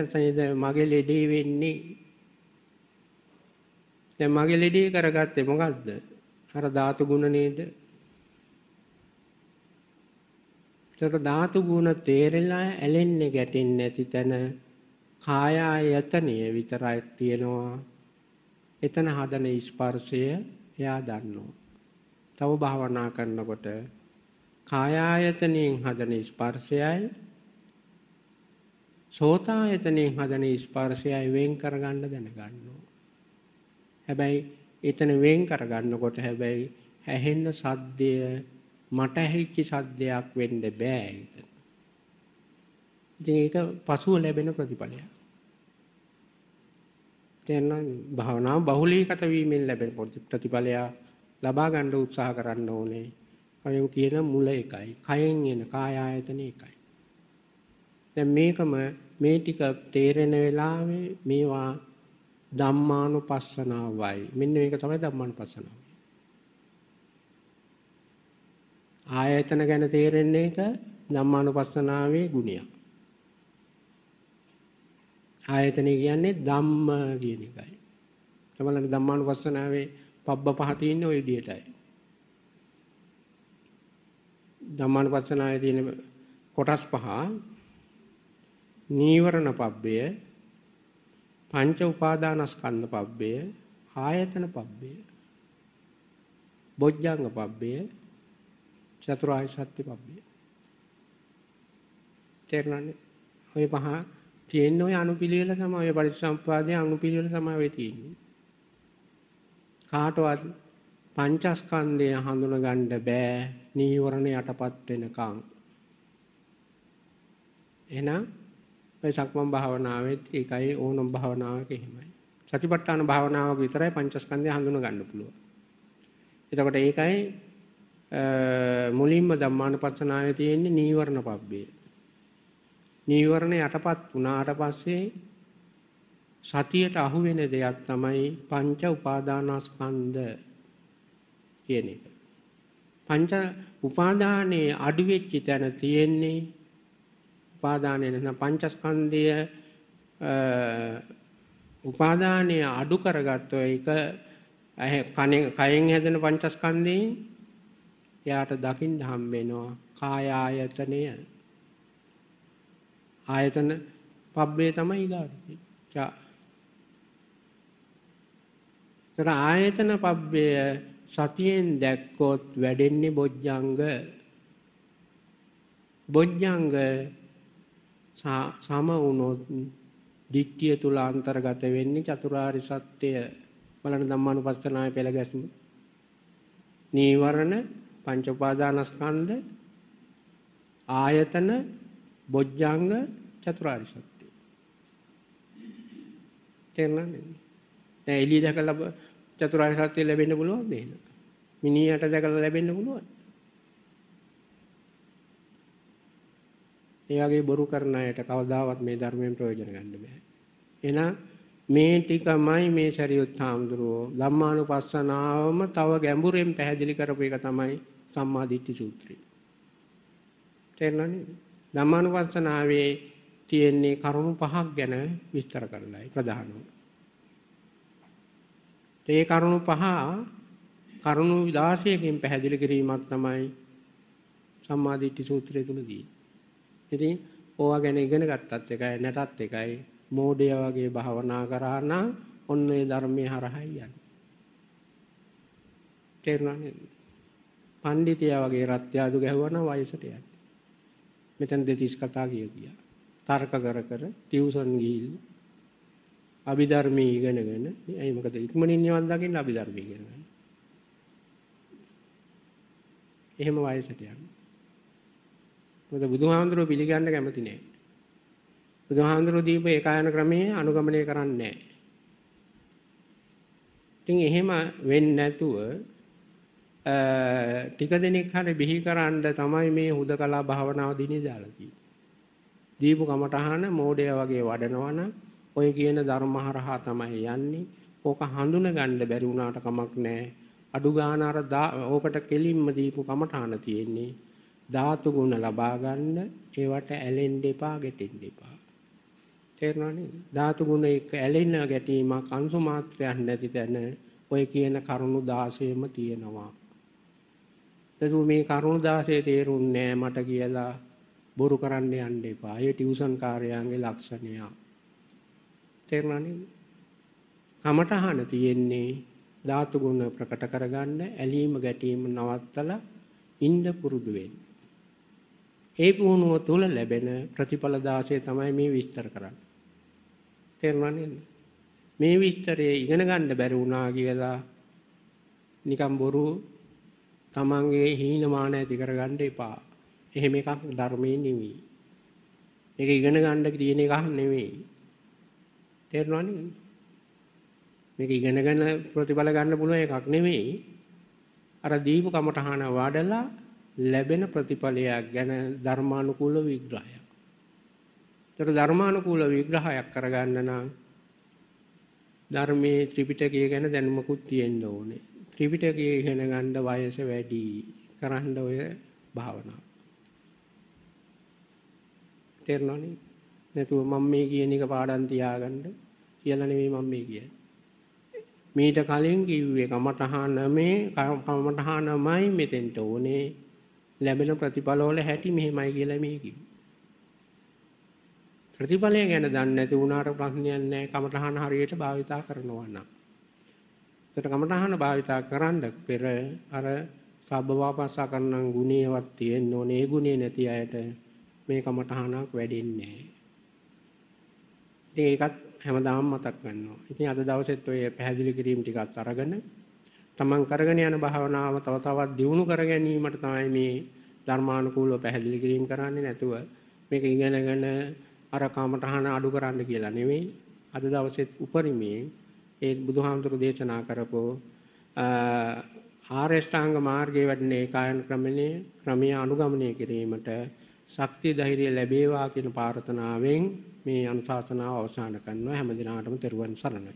මගේ ලෙඩේ වෙන්නේ. දැන් මගේ ලෙඩේ කරගත්තේ මොකද්ද? අර ධාතු ගුණ නේද? ඒතර ධාතු ගුණ තේරෙලා ඇලෙන්නේ ගැටෙන්නේ නැති තැන කාය ආයතනය විතරයි තියෙනවා. එතන හදන ස්පර්ශය එයා දන්නවා. තව භාවනා කරනකොට කාය ආයතනයෙන් හදන ස්පර්ශයයි සෝතායතනයෙන් හදන ස්පර්ශයයි වෙන් කරගන්න දැනගන්න හැබැයි එතන වෙන් කරගන්නකොට හැබැයි ඇහෙන්න සද්දය මට ඇහිච්ච සද්දයක් වෙන්න බෑ එතන. ඉතින් ඒක පසුව ලැබෙන ප්‍රතිඵලයක්. දැන් භාවනා බහුලීකත වීමෙන් ලැබෙන ප්‍රතිඵලය ලබා ගන්න උත්සාහ කරන්න ඕනේ. අයෝ කියන මුල එකයි. කයෙන් එන කාය ආයතන එකයි. දැන් මේකම මේ ටික තේරෙන වෙලාවේ මේවා ධම්මානුපස්සනාවයි. මෙන්න මේක තමයි ධම්මානුපස්සනාව. ආයතන ගැන තේරෙන්නේ එක ධම්මානුපස්සනාවේ ගුණයක්. ආයතන කියන්නේ ධම්ම කියන එකයි. තමලගේ ධම්මානුපස්සනාවේ පබ්බ පහ තියෙන්නේ ওই විදියටයි. ධම්මානුපස්සනාවේ තියෙන කොටස් පහ නීවරණ පබ්බය පංච උපාදානස්කන්ධ පබ්බය ආයතන පබ්බය බොජ්ජංග පබ්බය චතුරාර්ය සත්‍ය පබ්බය තේරුණානේ ඔය පහ තියෙන ඔය අනුපිළිවෙල තමයි ඔය පරිසම්පාදයේ අනුපිළිවෙල තමයි වෙ තියෙන්නේ කාටවත් පංචස්කන්ධය හඳුනගන්න බෑ නීවරණ යටපත් වෙනකන් එහෙනම් ඒ සක්මන් භාවනාවෙත් ඒකයි ඕනම් භාවනාවක එහෙමයි. සතිපට්ඨාන භාවනාවක විතරයි පංචස්කන්ධය හඳුන ගන්න පුළුවන්. එතකොට ඒකයි මුලින්ම ධම්මානුපස්සනාවේ තියෙන නීවරණ පබ්බය. නීවරණ යටපත් වුණාට පස්සේ සතියට අහු වෙන දෙයක් තමයි පංච උපාදානස්කන්ධ කියන එක. පංච උපාදානයේ අඩු වෙච්ච තැන තියෙන්නේ උපාදානය නැත්නම් පංචස්කන්ධය උපාදානය අඩු කරගත්තො ඒක කණෙන් කයෙන් හැදෙන පංචස්කන්ධයෙන් එයාට දකින්න හම් වෙනවා කාය ආයතනය ආයතන පබ්බේ තමයි ඊගාට. තර ආයතන පබ්බය සතියෙන් දැක්කොත් වැඩෙන්නේ බොජ්ජංග බොජ්ජංග සම වුණොත් දිට්ඨිය තුල අන්තර්ගත වෙන්නේ චතුරාරි සත්‍ය බලන ධම්මානුපස්සනාවේ පෙළ ගැස්ම. නීවරණ පංච උපාදානස්කන්ධ ආයතන බොජ්ජංග චතුරාරි සත්‍ය. තේරුණාද? දැන් එළිය දැකලා චතුරාරි සත්‍ය ලැබෙන්න පුළුවන්ද එහෙනම්? මිනිහට දැකලා ලැබෙන්න පුළුවන්ද? ඒ වගේ බොරු කරන අයට කවදාවත් මේ ධර්මයෙන් ප්‍රයෝජන ගන්න බෑ. එහෙනම් මේ ටිකමයි මේ සරියුත් හාමුදුරුවෝ ධම්මානුපස්සනාවම තව ගැඹුරෙන් පැහැදිලි කරපු එක තමයි සම්මා දිට්ඨි සූත්‍රය. තේරෙනවනේ? ධම්මානුපස්සනාවේ තියෙන්නේ කරුණු පහක් ගැන විස්තර කරලායි ප්‍රධානම. ඒ කරුණු පහ කරුණු 16කින් පැහැදිලි කිරීමක් තමයි සම්මාදිට්ඨි සූත්‍රය තුලදී. ඉතින් ඕවා ගැන ඉගෙන ගත්තත් එකයි නැතත් එකයි මෝඩය වගේ භාවනා කරා නම් ඔන්න ඒ ධර්මයේ හරහා යන්න. තේරුණා නේද? පඬිතියා වගේ රත්යාදු ගැහුවා නම් වයසට යන්න. මෙතන දෙතිස් කතා කිය කියා. තර්ක කර කර ටියුෂන් ගිහින් අභිධර්මී ඉගෙනගෙන ඒ මොකද ඉක්මනින් නිවන් දකින්න අභිධර්මී ඉගෙන ගන්න. එහෙම වයසට යන්න. මොකද බුදුහාඳුරෝ පිළිගන්න කැමති නැහැ. බුදුහාඳුරෝ දීප ඒකායන ක්‍රමයේ අනුගමනය කරන්නේ නැහැ. ඉතින් එහෙම වෙන්නේ නැතුව ටික දිනක් හරි බිහිකරන්න තමයි මේ හුදකලා භාවනාව දිනේ දාලා තියෙන්නේ. දීපු කමටහන මෝඩය වගේ වඩනවනම් ඔය කියන ධර්ම හරහා තමයි යන්නේ. ඕක හඳුන ගන්න බැරි වුණාට කමක් නැහැ. අඩු ගන්න අර ඕකට කෙලින්ම දීපු කමටහන තියෙන්නේ. ධාතු ගුණ ලබා ගන්න ඒවට ඇලෙන්න එපා ගැටෙන්න එපා තේරෙනවනේ ධාතු ගුණ එක්ක ඇලෙන ගැටීමක් අංශු මාත්‍රයක් නැති තැන ඔය කියන කරුණු 16ම තියෙනවා එතකොට මේ කරුණු 16 තේරුන්නේ මට කියලා බොරු කරන්න යන්න එපා. ඒ ටියුෂන් කාර්යයන්ගේ ලක්ෂණය. තේරුණානේ? කමටහන තියෙන්නේ ධාතු ගුණ ප්‍රකට කරගන්න, ඇලීම ගැටීම නවත්තලා ඉන්න පුරුදු වෙන්න. ඒ පුහුණුව තුළ ලැබෙන ප්‍රතිඵල 16 තමයි මේ විස්තර කරන්නේ. තේරුණා මේ විස්තරය ඉගෙන ගන්න බැරි වුණා කියලා නිකම් බොරු තමන්ගේ හීනමාන ඇති කරගන්න එපා. එහෙම එකක් ධර්මයේ නෙවෙයි. ඒක ඉගෙන ගන්න තියෙන එකක් නෙවෙයි. තේරුණා නේද? මේක ඉගෙනගෙන ප්‍රතිඵල ගන්න පුළුවන් එකක් නෙවෙයි. අර දීපු කමටහන වඩලා ලැබෙන ප්‍රතිඵලයක් ගැන ධර්මානුකූල විග්‍රහයක්. ඒතර ධර්මානුකූල විග්‍රහයක් කරගන්න නම් ධර්මයේ ත්‍රිපිටකය ගැන දැනුමකුත් තියෙන්න ඕනේ. ත්‍රිපිටකය ඉගෙන ගන්න වයස වැඩි කරන්න ඔය භාවනාව. තේරෙනවනේ? නැතුව මම මේ කියන එක පාඩම් තියාගන්න කියලා නෙමෙයි මම මේ කියන්නේ. මීට කලින් කිව්වේ කමඨහනමේ කමඨහනමයි මෙතෙන්ට ඕනේ ලැබෙන ප්‍රතිඵලවල හැටි මෙහෙමයි කියලා මේ කිව්වා. ප්‍රතිඵලය ගැන දන්නේ නැති වුණාට ප්‍රශ්නයක් නැහැ. කමඨහන හරියට භාවිතා කරනවා නම්. ඒකට කමඨහන භාවිතා කරන්න පෙර අර සබ්බවාපස්සා කරනන් ගුණේවත් තියෙන්න ඕනේ. ඒ ගුණේ නැති අයට මේ කමඨහනක් වැඩෙන්නේ නැහැ. ඒකත් හැමදාම මතක් ගන්නවා. ඉතින් අද දවසෙත් ඔය පැහැදිලි කිරීම ටිකක් අරගෙන තමන් කරගෙන යන භාවනාව තව තවත් දියුණු කර ගැනීමට තමයි මේ ධර්මානුකූලව පැහැදිලි කිරීම කරන්නේ නැතුව මේක ඉගෙනගෙන අර කමටහන අඩු කරන්න කියලා නෙවෙයි අද දවසෙත් උපරිමයෙන් ඒ බුදුහාමුදුරු දේශනා කරපෝ ආර්ය ශ්‍රාංග මාර්ගයේ වැඩෙන ඒකායන ක්‍රමණය ක්‍රමය අනුගමනය කිරීමට ශක්තිය ධෛර්යය ලැබේවා කියන ප්‍රාර්ථනාවෙන් මේ අනුශාසනාව අවසන් කරනවා හැම දිනාටම තෙරුවන් සරණයි